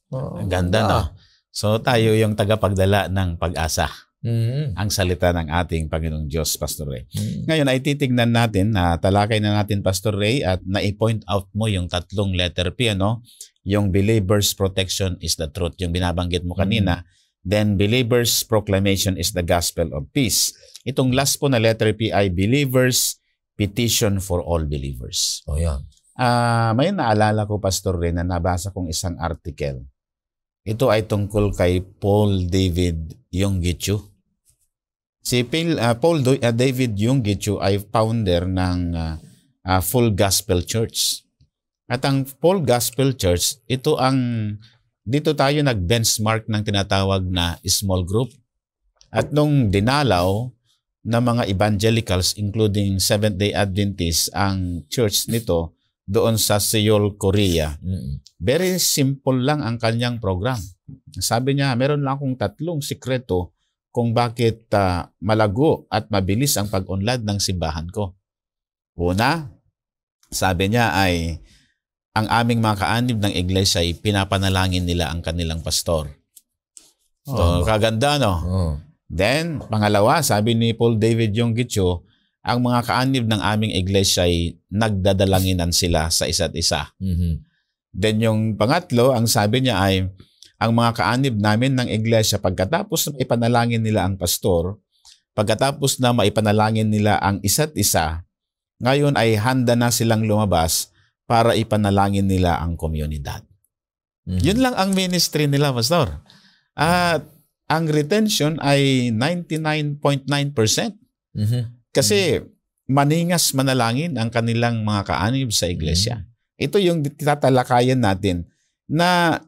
Uh, Ganda, ah, no? So tayo yung tagapagdala ng pag-asa. Mm-hmm. Ang salita ng ating Panginoong Diyos, Pastor Ray. Mm-hmm. Ngayon ay titignan natin, na talakay na natin Pastor Ray at na-point out mo yung tatlong letter P, ano? Yung believers protection is the truth, yung binabanggit mo kanina. Mm-hmm. Then believers proclamation is the gospel of peace. Itong last po na letter P ay believers petition for all believers. Oh, yan. Uh, ah, may naalala ko, Pastor Ray, na nabasa kong isang article ito ay tungkol kay Paul David Yonggichu. Si ah, Paul, uh, Paul uh, David Yonggichu ay founder ng uh, uh, Full Gospel Church. At ang Full Gospel Church, ito ang dito tayo nag-benchmark ng tinatawag na small group. At nung dinalaw ng mga evangelicals including Seventh-day Adventists ang church nito, doon sa Seoul, Korea. Very simple lang ang kanyang program. Sabi niya, meron lang akong tatlong sikreto kung bakit uh, malago at mabilis ang pag-unlad ng simbahan ko. Una, sabi niya ay ang aming mga kaanib ng iglesia ay pinapanalangin nila ang kanilang pastor. So, oh. kaganda, no? Oh. Then, pangalawa, sabi ni Paul David Yonggicho, ang mga kaanib ng aming iglesia ay nagdadalanginan sila sa isa't isa. Mm-hmm. Then yung pangatlo, ang sabi niya ay, ang mga kaanib namin ng iglesia pagkatapos na ipanalangin nila ang pastor, pagkatapos na maipanalangin nila ang isa't isa, ngayon ay handa na silang lumabas para ipanalangin nila ang komunidad. Mm-hmm. Yun lang ang ministry nila, Pastor. At ang retention ay 99.9%. Mm-hmm. Kasi hmm. maningas manalangin ang kanilang mga kaanib sa iglesia. Hmm. Ito yung tatalakayan natin na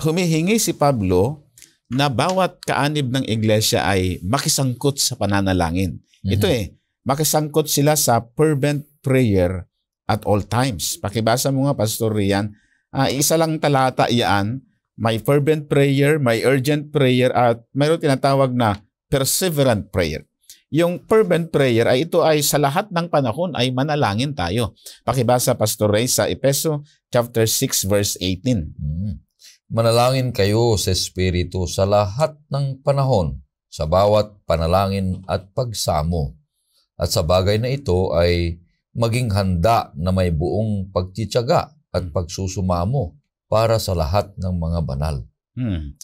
humihingi si Pablo na bawat kaanib ng iglesia ay makisangkot sa pananalangin. Mm-hmm. Ito eh, makisangkot sila sa fervent prayer at all times. Pakibasa mo nga, Pastor Rian, uh, isa lang talata iyan, may fervent prayer, may urgent prayer, at mayroon tinatawag na perseverant prayer yung fervent prayer ay ito ay sa lahat ng panahon ay manalangin tayo. Pakibasa Pastor Ray sa Epeso chapter 6 verse 18. Mm. Manalangin kayo sa Espiritu sa lahat ng panahon sa bawat panalangin at pagsamo. At sa bagay na ito ay maging handa na may buong pagtityaga at pagsusumamo para sa lahat ng mga banal. Hmm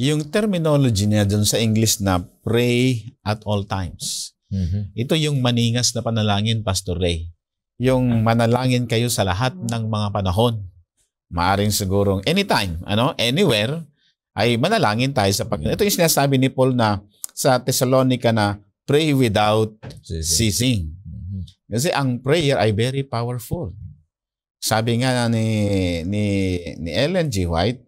yung terminology niya dun sa English na pray at all times. Mm-hmm. Ito yung maningas na panalangin, Pastor Ray. Yung manalangin kayo sa lahat ng mga panahon. Maaring sigurong anytime, ano, anywhere, ay manalangin tayo sa Panginoon. Ito yung sinasabi ni Paul na sa Thessalonica na pray without ceasing. Mm-hmm. Kasi ang prayer ay very powerful. Sabi nga ni ni ni Ellen G. White,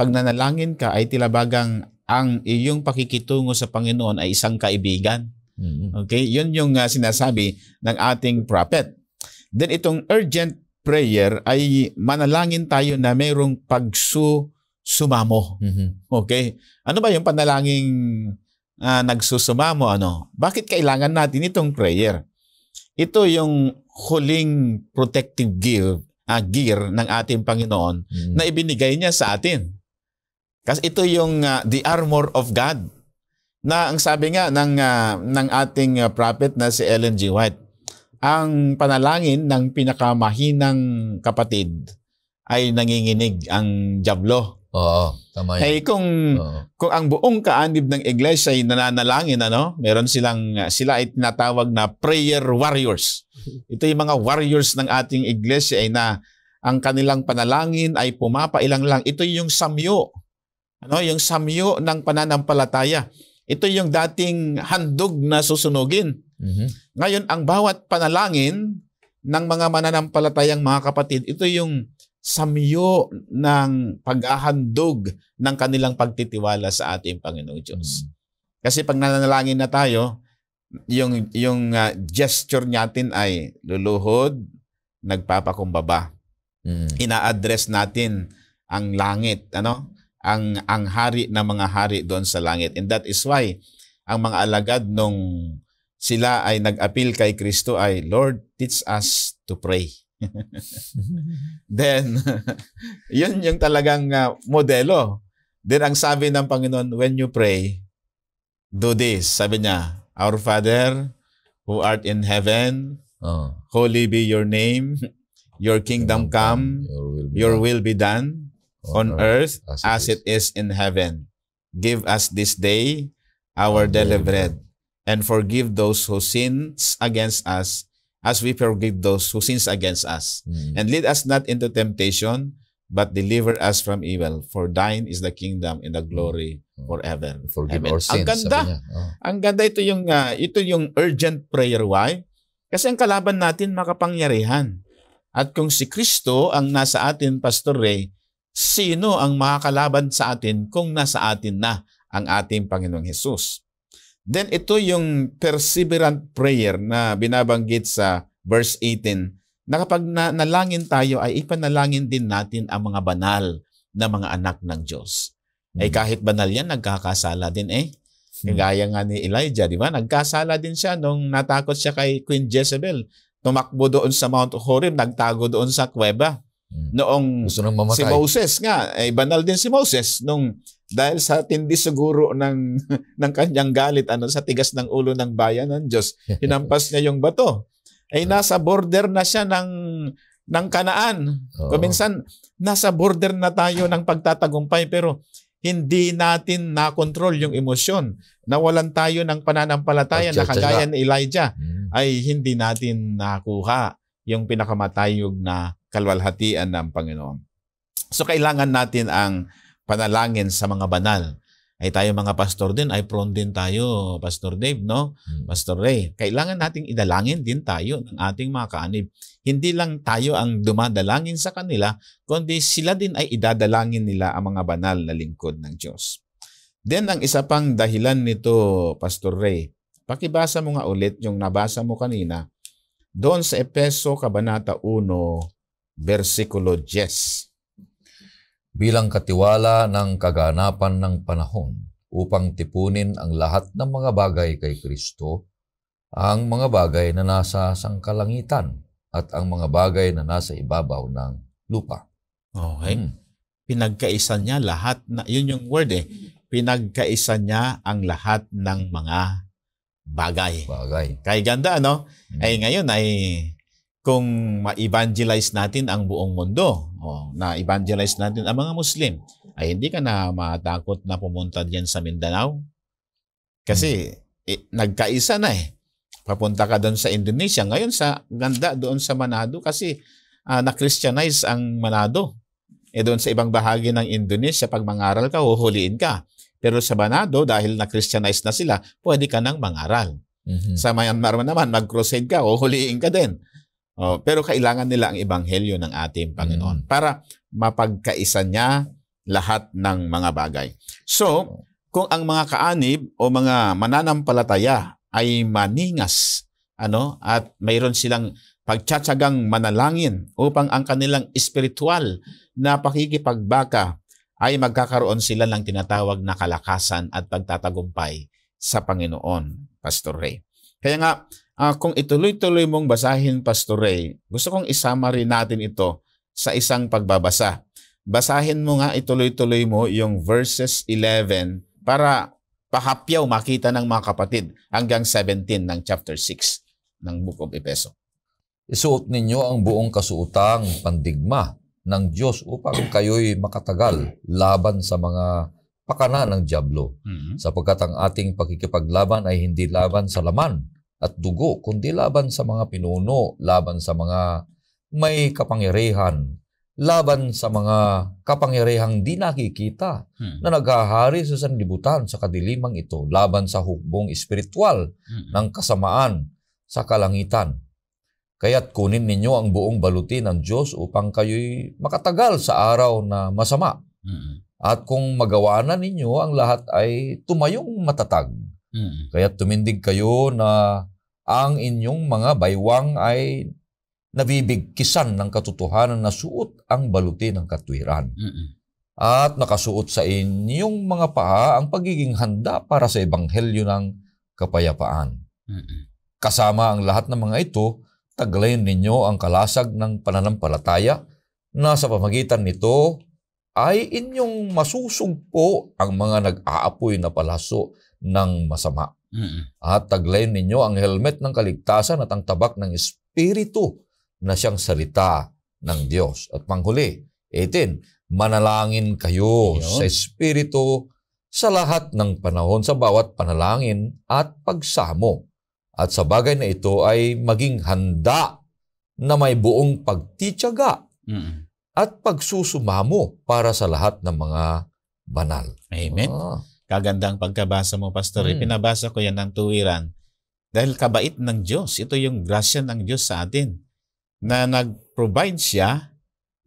pagnanalangin ka ay tilabagang ang iyong pakikitungo sa Panginoon ay isang kaibigan. Mm-hmm. Okay? Yun yung uh, sinasabi ng ating prophet. Then itong urgent prayer ay manalangin tayo na mayroong pagsusumamo. Mm-hmm. Okay? Ano ba yung panalangin uh, ah, nagsusumamo? Ano? Bakit kailangan natin itong prayer? Ito yung huling protective gear, uh, gear ng ating Panginoon mm-hmm. na ibinigay niya sa atin. Kasi ito yung uh, the armor of God na ang sabi nga ng uh, ng ating ah, prophet na si Ellen G. White, ang panalangin ng pinakamahinang kapatid ay nanginginig ang jablo. Oo, tama yan. Eh kung Oo. kung ang buong kaanib ng iglesia ay nananalangin ano, meron silang sila ay tinatawag na prayer warriors. Ito yung mga warriors ng ating iglesia ay na ang kanilang panalangin ay pumapailang lang. Ito yung samyo ano, yung samyo ng pananampalataya. Ito yung dating handog na susunugin. Mm-hmm. Ngayon, ang bawat panalangin ng mga mananampalatayang mga kapatid, ito yung samyo ng pag-ahandog ng kanilang pagtitiwala sa ating Panginoong Diyos. Mm-hmm. Kasi pag nananalangin na tayo, yung yung uh, gesture natin ay luluhod, nagpapakumbaba. Mm. Ina-address natin ang langit, ano? ang ang hari ng mga hari doon sa langit. And that is why ang mga alagad nung sila ay nag-appeal kay Kristo ay, Lord, teach us to pray. Then, yun yung talagang uh, modelo. Then ang sabi ng Panginoon, when you pray, do this. Sabi niya, Our Father, who art in heaven, oh. holy be your name, your kingdom come, your will be, your Will be done on, earth, ah, as, it is. in heaven. Give us this day our daily bread, and forgive those who sins against us, as we forgive those who sins against us. Mm. And lead us not into temptation, but deliver us from evil. For thine is the kingdom and the mm. glory mm. forever. Forgive Amen. our sins. Ang ganda. Oh. Ang ganda ito yung uh, ito yung urgent prayer why? Kasi ang kalaban natin makapangyarihan. At kung si Kristo ang nasa atin, Pastor Ray, sino ang makakalaban sa atin kung nasa atin na ang ating Panginoong Hesus. Then ito yung perseverant prayer na binabanggit sa verse 18 na kapag na nalangin tayo ay ipanalangin din natin ang mga banal na mga anak ng Diyos. Mm-hmm. Eh, ay kahit banal yan, nagkakasala din eh. Mm-hmm. Gaya nga ni Elijah, di ba? Nagkasala din siya nung natakot siya kay Queen Jezebel. Tumakbo doon sa Mount Horeb, nagtago doon sa kuweba. Mm. Noong Gusto nang si Moses nga, eh, banal din si Moses nung dahil sa tindi siguro ng ng kanyang galit ano sa tigas ng ulo ng bayan ng Diyos, hinampas niya yung bato. Eh, ay ah. nasa border na siya ng ng Kanaan. Oo. Kuminsan nasa border na tayo ng pagtatagumpay pero hindi natin nakontrol yung emosyon. Nawalan tayo ng pananampalataya na kagaya ni Elijah mm. ay hindi natin nakuha yung pinakamatayog na kalwalhatian ng Panginoon. So kailangan natin ang panalangin sa mga banal. Ay tayo mga pastor din, ay prone din tayo, Pastor Dave, no? Hmm. Pastor Ray. Kailangan nating idalangin din tayo ng ating mga kaanib. Hindi lang tayo ang dumadalangin sa kanila, kundi sila din ay idadalangin nila ang mga banal na lingkod ng Diyos. Then ang isa pang dahilan nito, Pastor Ray, pakibasa mo nga ulit yung nabasa mo kanina doon sa Epeso Kabanata 1, versikulo 10. Bilang katiwala ng kaganapan ng panahon upang tipunin ang lahat ng mga bagay kay Kristo, ang mga bagay na nasa sangkalangitan at ang mga bagay na nasa ibabaw ng lupa. Okay. Hmm. Pinagkaisa niya lahat na yun yung word eh. Pinagkaisa niya ang lahat ng mga bagay. Bagay. Kay ganda ano? Hmm. Ay ngayon ay kung ma-evangelize natin ang buong mundo, o na-evangelize natin ang mga Muslim, ay hindi ka na matakot na pumunta diyan sa Mindanao. Kasi hmm. eh, nagkaisa na eh. Papunta ka doon sa Indonesia. Ngayon sa ganda doon sa Manado kasi uh, na-Christianize ang Manado. Eh doon sa ibang bahagi ng Indonesia, pag mangaral ka, huhuliin ka. Pero sa Banado, dahil na-Christianize na sila, pwede ka nang mangaral. Mm-hmm. Sa Myanmar naman, mag-crusade ka, huhuliin ka din. Oh, pero kailangan nila ang ebanghelyo ng ating Panginoon mm. para mapagkaisa niya lahat ng mga bagay. So, kung ang mga kaanib o mga mananampalataya ay maningas ano at mayroon silang pagtsatsagang manalangin upang ang kanilang espiritual na pakikipagbaka ay magkakaroon sila ng tinatawag na kalakasan at pagtatagumpay sa Panginoon, Pastor Ray. Kaya nga, uh, kung ituloy-tuloy mong basahin, Pastor Ray, gusto kong isummary natin ito sa isang pagbabasa. Basahin mo nga, ituloy-tuloy mo yung verses 11 para pahapyaw makita ng mga kapatid hanggang 17 ng chapter 6 ng Book of Epeso. Isuot ninyo ang buong kasuotang pandigma ng Diyos upang kayo'y makatagal laban sa mga pakana ng Diablo. Mm-hmm. Sapagkat ang ating pakikipaglaban ay hindi laban sa laman, at dugo, kundi laban sa mga pinuno, laban sa mga may kapangyarihan, laban sa mga kapangyarihang di nakikita hmm. na naghahari sa sanlibutan sa kadilimang ito, laban sa hukbong espiritual hmm. ng kasamaan sa kalangitan. Kaya't kunin ninyo ang buong baluti ng Diyos upang kayo'y makatagal sa araw na masama. hmm At kung magawa na ninyo, ang lahat ay tumayong matatag. Mm. Kaya tumindig kayo na ang inyong mga baywang ay nabibigkisan ng katotohanan na suot ang baluti ng katwiran. Mm-mm. At nakasuot sa inyong mga paa ang pagiging handa para sa ebanghelyo ng kapayapaan. Mm-mm. Kasama ang lahat ng mga ito, taglayin ninyo ang kalasag ng pananampalataya na sa pamagitan nito ay inyong masusugpo ang mga nag-aapoy na palaso ng masama. Mm-hmm. At taglayin ninyo ang helmet ng kaligtasan at ang tabak ng Espiritu na siyang salita ng Diyos. At panghuli, 18, manalangin kayo Yun. sa Espiritu sa lahat ng panahon sa bawat panalangin at pagsamo. At sa bagay na ito ay maging handa na may buong pagtityaga mm-hmm. at pagsusumamo para sa lahat ng mga banal. Amen. Ah. Kagandang pagkabasa mo, Pastor. Hmm. Pinabasa ko yan ng tuwiran. Dahil kabait ng Diyos. Ito yung grasya ng Diyos sa atin. Na nag-provide siya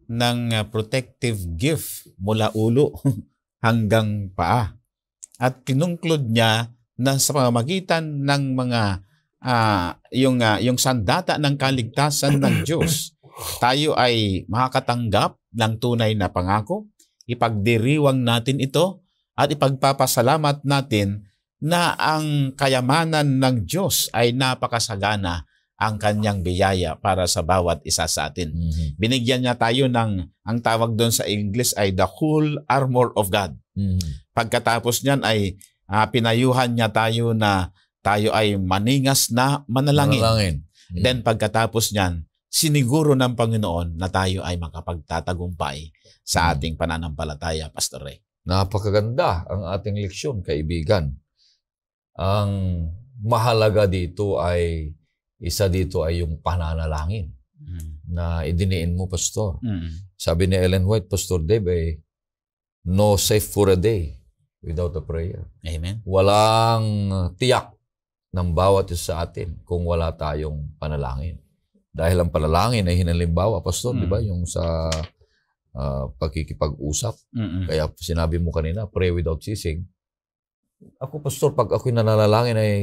ng ah, protective gift mula ulo hanggang paa. At kinungklod niya na sa pamamagitan ng mga uh, yung uh, yung sandata ng kaligtasan ng Diyos, tayo ay makakatanggap ng tunay na pangako. Ipagdiriwang natin ito at ipagpapasalamat natin na ang kayamanan ng Diyos ay napakasagana ang kanyang biyaya para sa bawat isa sa atin. Mm-hmm. Binigyan niya tayo ng, ang tawag doon sa English ay the whole armor of God. Mm-hmm. Pagkatapos niyan ay uh, pinayuhan niya tayo na tayo ay maningas na manalangin. manalangin. Mm-hmm. Then pagkatapos niyan, siniguro ng Panginoon na tayo ay makapagtatagumpay sa mm-hmm. ating pananampalataya, Pastor Ray. Napakaganda ang ating leksyon, kaibigan. Ang mahalaga dito ay, isa dito ay yung pananalangin mm. na idiniin mo, Pastor. Mm. Sabi ni Ellen White, Pastor Dave, eh, no safe for a day without a prayer. Amen. Walang tiyak ng bawat isa sa atin kung wala tayong panalangin. Dahil ang panalangin ay hinalimbawa, Pastor, mm. di ba? Mm. Yung sa uh, ah, pagkikipag-usap. Mm-mm. Kaya sinabi mo kanina, pray without ceasing. Ako, Pastor, pag ako'y nanalalangin ay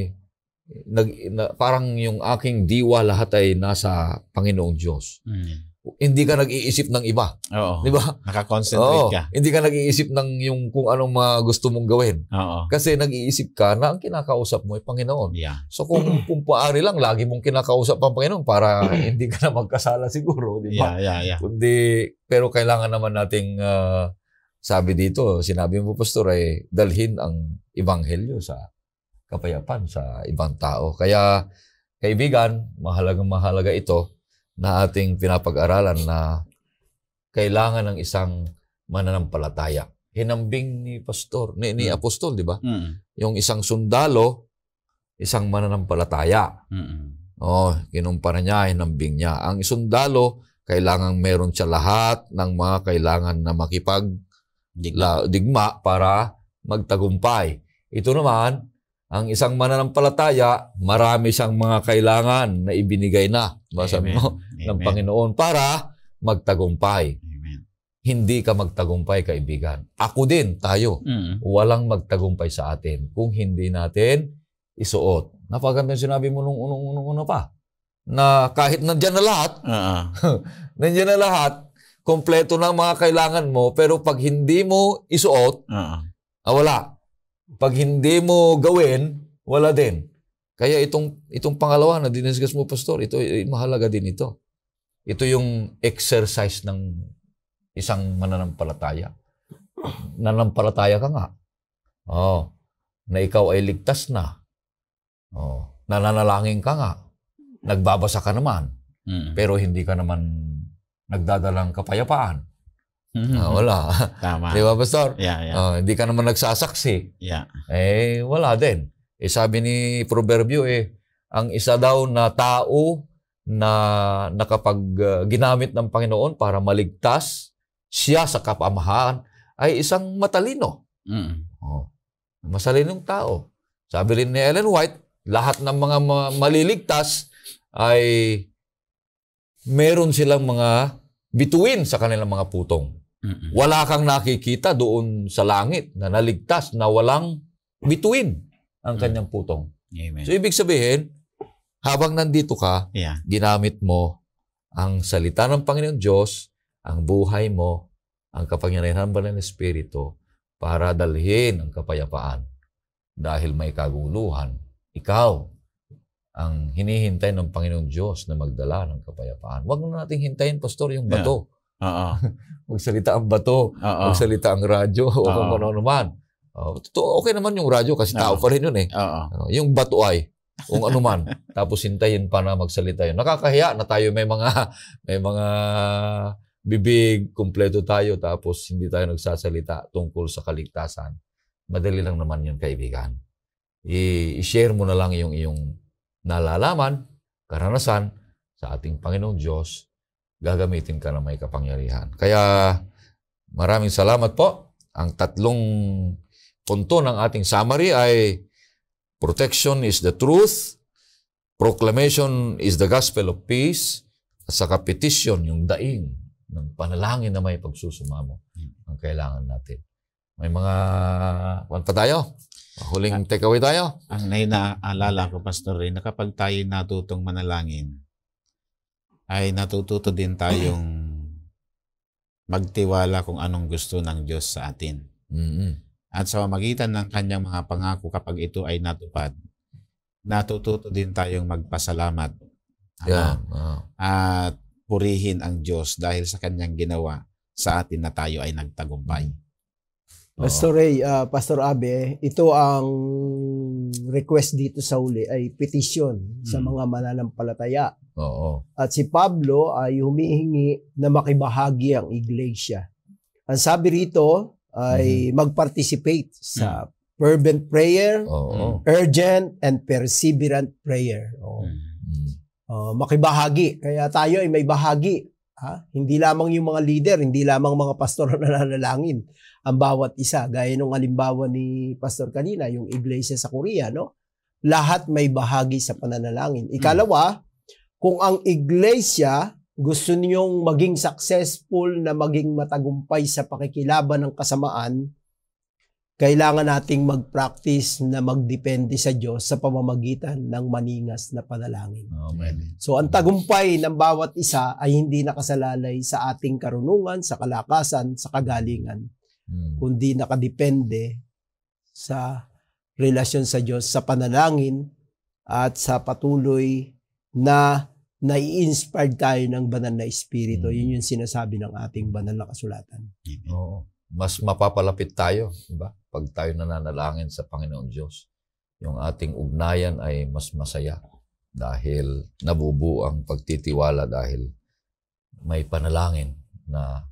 nag, na, parang yung aking diwa lahat ay nasa Panginoong Diyos. Mm hindi ka nag-iisip ng iba. Oo. Di ba? Nakakonsentrate Oo. ka. Hindi ka nag-iisip ng yung kung anong mga gusto mong gawin. Oo. Kasi nag-iisip ka na ang kinakausap mo ay Panginoon. Yeah. So kung, kung paari lang, lagi mong kinakausap ang Panginoon para hindi ka na magkasala siguro. Di ba? Yeah, yeah, yeah. Kundi, pero kailangan naman nating uh, sabi dito, sinabi mo, Pastor, ay dalhin ang ebanghelyo sa kapayapaan sa ibang tao. Kaya, kaibigan, mahalagang mahalaga ito na ating pinapag-aralan na kailangan ng isang mananampalataya. Hinambing ni pastor, ni, ni mm. apostol, di ba? Mm. Yung isang sundalo, isang mananampalataya. Mm. Oh, kinumpara niya, hinambing niya. Ang sundalo, kailangan meron siya lahat ng mga kailangan na makipag digma, la, digma para magtagumpay. Ito naman, ang isang mananampalataya, marami siyang mga kailangan na ibinigay na, basa mo, Amen. ng Panginoon para magtagumpay. Amen. Hindi ka magtagumpay, kaibigan. Ako din, tayo. Mm. Walang magtagumpay sa atin kung hindi natin isuot. Napaganda sinabi mo nung unang-unang pa na kahit nandiyan na lahat, uh-uh. nandiyan na lahat, kompleto na ang mga kailangan mo, pero pag hindi mo isuot, uh-uh. ah, wala. Pag hindi mo gawin, wala din. Kaya itong itong pangalawa na dinisgas mo pastor, ito eh, mahalaga din ito. Ito yung exercise ng isang mananampalataya. Nanampalataya ka nga. Oh, na ikaw ay ligtas na. Oh, nananalangin ka nga. Nagbabasa ka naman. Mm. Pero hindi ka naman nagdadalang kapayapaan. Mm-hmm. Ah, wala. Tama. Di ba, Pastor? Yeah, yeah. Ah, hindi ka naman nagsasaksi. Yeah. Eh, wala din. Eh, sabi ni Proverbio, eh, ang isa daw na tao na nakapag uh, ginamit ng Panginoon para maligtas siya sa kapamahan ay isang matalino. Mm. Oh. Masalinong tao. Sabi rin ni Ellen White, lahat ng mga ma- maliligtas ay meron silang mga bituin sa kanilang mga putong. Wala kang nakikita doon sa langit na naligtas na walang bituin ang mm. kanyang putong. Amen. So ibig sabihin, habang nandito ka, yeah. ginamit mo ang salita ng Panginoon Diyos, ang buhay mo, ang kapangyarihan ba ng Espiritu para dalhin ang kapayapaan. Dahil may kaguluhan, ikaw ang hinihintay ng Panginoong Diyos na magdala ng kapayapaan. Huwag na nating hintayin, Pastor, yung bato. Yeah Uh-huh. magsalita ang bato, uh-huh. magsalita ang radyo, uh-huh. o kung ano naman. Uh, totoo, okay naman yung radyo kasi tao uh-huh. pa rin yun eh. Uh-huh. Uh, yung bato ay, kung ano man. Tapos hintayin pa na magsalita yun. Nakakahiya na tayo may mga, may mga bibig, kumpleto tayo, tapos hindi tayo nagsasalita tungkol sa kaligtasan. Madali lang naman yun, kaibigan. I- i-share mo na lang yung iyong nalalaman, karanasan sa ating Panginoong Diyos gagamitin ka ng may kapangyarihan. Kaya maraming salamat po. Ang tatlong punto ng ating summary ay protection is the truth, proclamation is the gospel of peace, at saka petition, yung daing ng panalangin na may pagsusumamo hmm. ang kailangan natin. May mga kuan pa tayo? Huling takeaway tayo? Ang nai naalala ko, Pastor Ray, na kapag tayo natutong manalangin, ay natututo din tayong magtiwala kung anong gusto ng Diyos sa atin. Mm-hmm. At sa magitan ng kanyang mga pangako kapag ito ay natupad, natututo din tayong magpasalamat. Yeah. Uh, ah. wow. At purihin ang Diyos dahil sa kanyang ginawa sa atin na tayo ay nagtagumpay. Pastor Ray, uh, Pastor Abe, ito ang request dito sa uli ay petition hmm. sa mm. mga mananampalataya. Oo. At si Pablo ay humihingi na makibahagi ang iglesia. Ang sabi rito ay hmm. mag-participate sa mm. fervent prayer, Oo. Mm. urgent and perseverant prayer. Oo. Hmm. Uh, makibahagi. Kaya tayo ay may bahagi. Ha? Hindi lamang yung mga leader, hindi lamang mga pastor na nanalangin ang bawat isa. Gaya nung alimbawa ni Pastor kanina, yung iglesia sa Korea, no? Lahat may bahagi sa pananalangin. Hmm. Ikalawa, kung ang iglesia gusto niyong maging successful na maging matagumpay sa pakikilaban ng kasamaan, kailangan nating mag-practice na magdepende sa Diyos sa pamamagitan ng maningas na panalangin. Amen. So ang tagumpay ng bawat isa ay hindi nakasalalay sa ating karunungan, sa kalakasan, sa kagalingan, Hmm. kundi nakadepende sa relasyon sa Diyos, sa panalangin at sa patuloy na nai-inspired tayo ng banal na espiritu. Hmm. Yun yung sinasabi ng ating banal na kasulatan. Oo. Mas mapapalapit tayo, di ba? Pag tayo nananalangin sa Panginoong Diyos, yung ating ugnayan ay mas masaya dahil nabubuo ang pagtitiwala dahil may panalangin na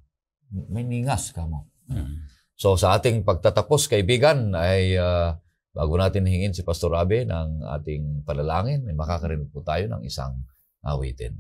may ningas ka mo. Mm. So sa ating pagtatapos, kaibigan, ay uh, bago natin hingin si Pastor Abe ng ating panalangin, ay makakarinig po tayo ng isang awitin.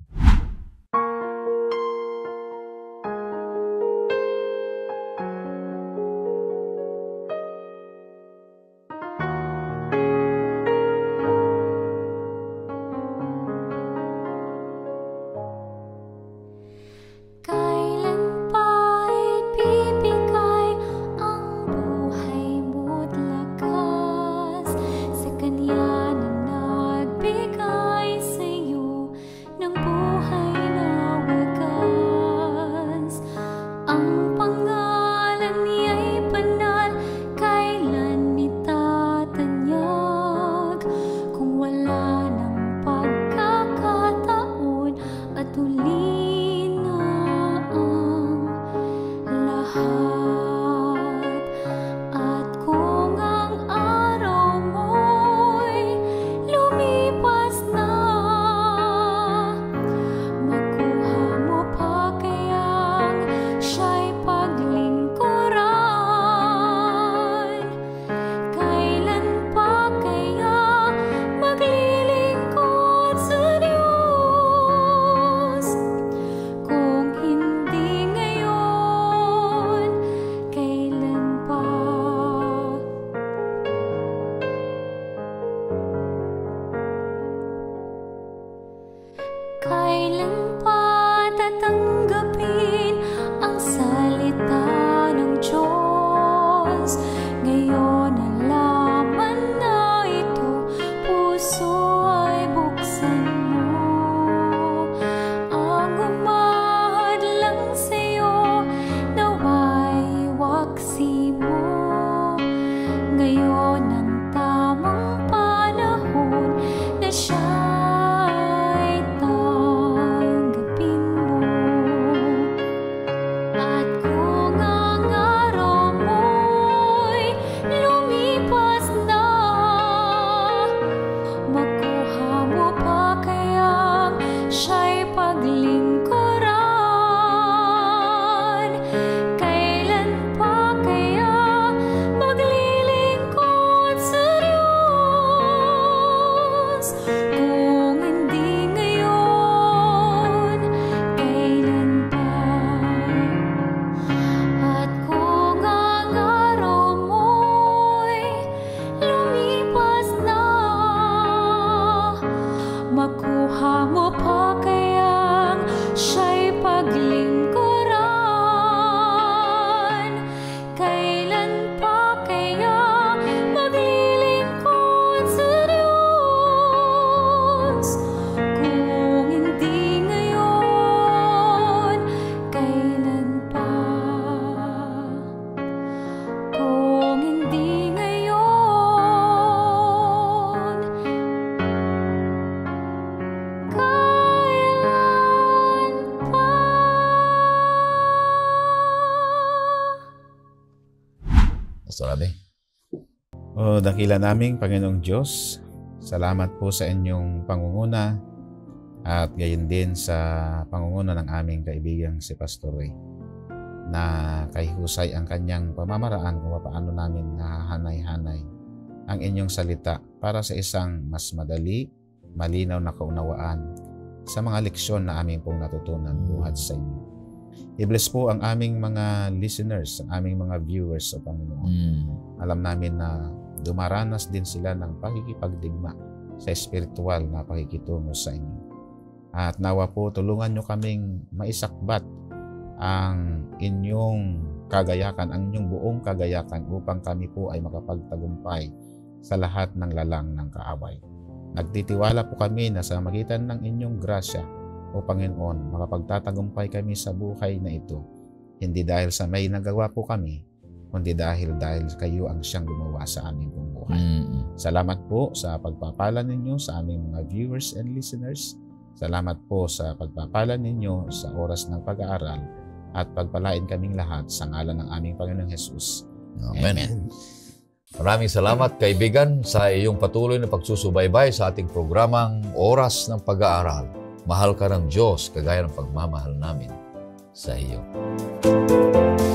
dakila naming Panginoong Diyos. Salamat po sa inyong pangunguna at gayon din sa pangunguna ng aming kaibigang si Pastor Ray na kay Husay ang kanyang pamamaraan kung paano namin nahahanay-hanay ang inyong salita para sa isang mas madali, malinaw na kaunawaan sa mga leksyon na aming pong natutunan buhat sa inyo. I-bless po ang aming mga listeners, ang aming mga viewers sa Panginoon. Mm. Alam namin na dumaranas din sila ng pakikipagdigma sa espiritual na pakikitungo sa inyo. At nawa po tulungan nyo kaming maisakbat ang inyong kagayakan, ang inyong buong kagayakan upang kami po ay makapagtagumpay sa lahat ng lalang ng kaaway. Nagtitiwala po kami na sa magitan ng inyong grasya o Panginoon, makapagtatagumpay kami sa buhay na ito. Hindi dahil sa may nagawa po kami, kundi dahil dahil kayo ang siyang gumawa sa aming pong buhay. Mm-hmm. Salamat po sa pagpapala ninyo sa aming mga viewers and listeners. Salamat po sa pagpapala ninyo sa oras ng pag-aaral at pagpalain kaming lahat sa ngalan ng aming Panginoong Jesus. Amen. Amen. Maraming salamat kaibigan sa iyong patuloy na pagsusubaybay sa ating programang Oras ng Pag-aaral. Mahal ka ng Diyos kagaya ng pagmamahal namin sa iyo. Music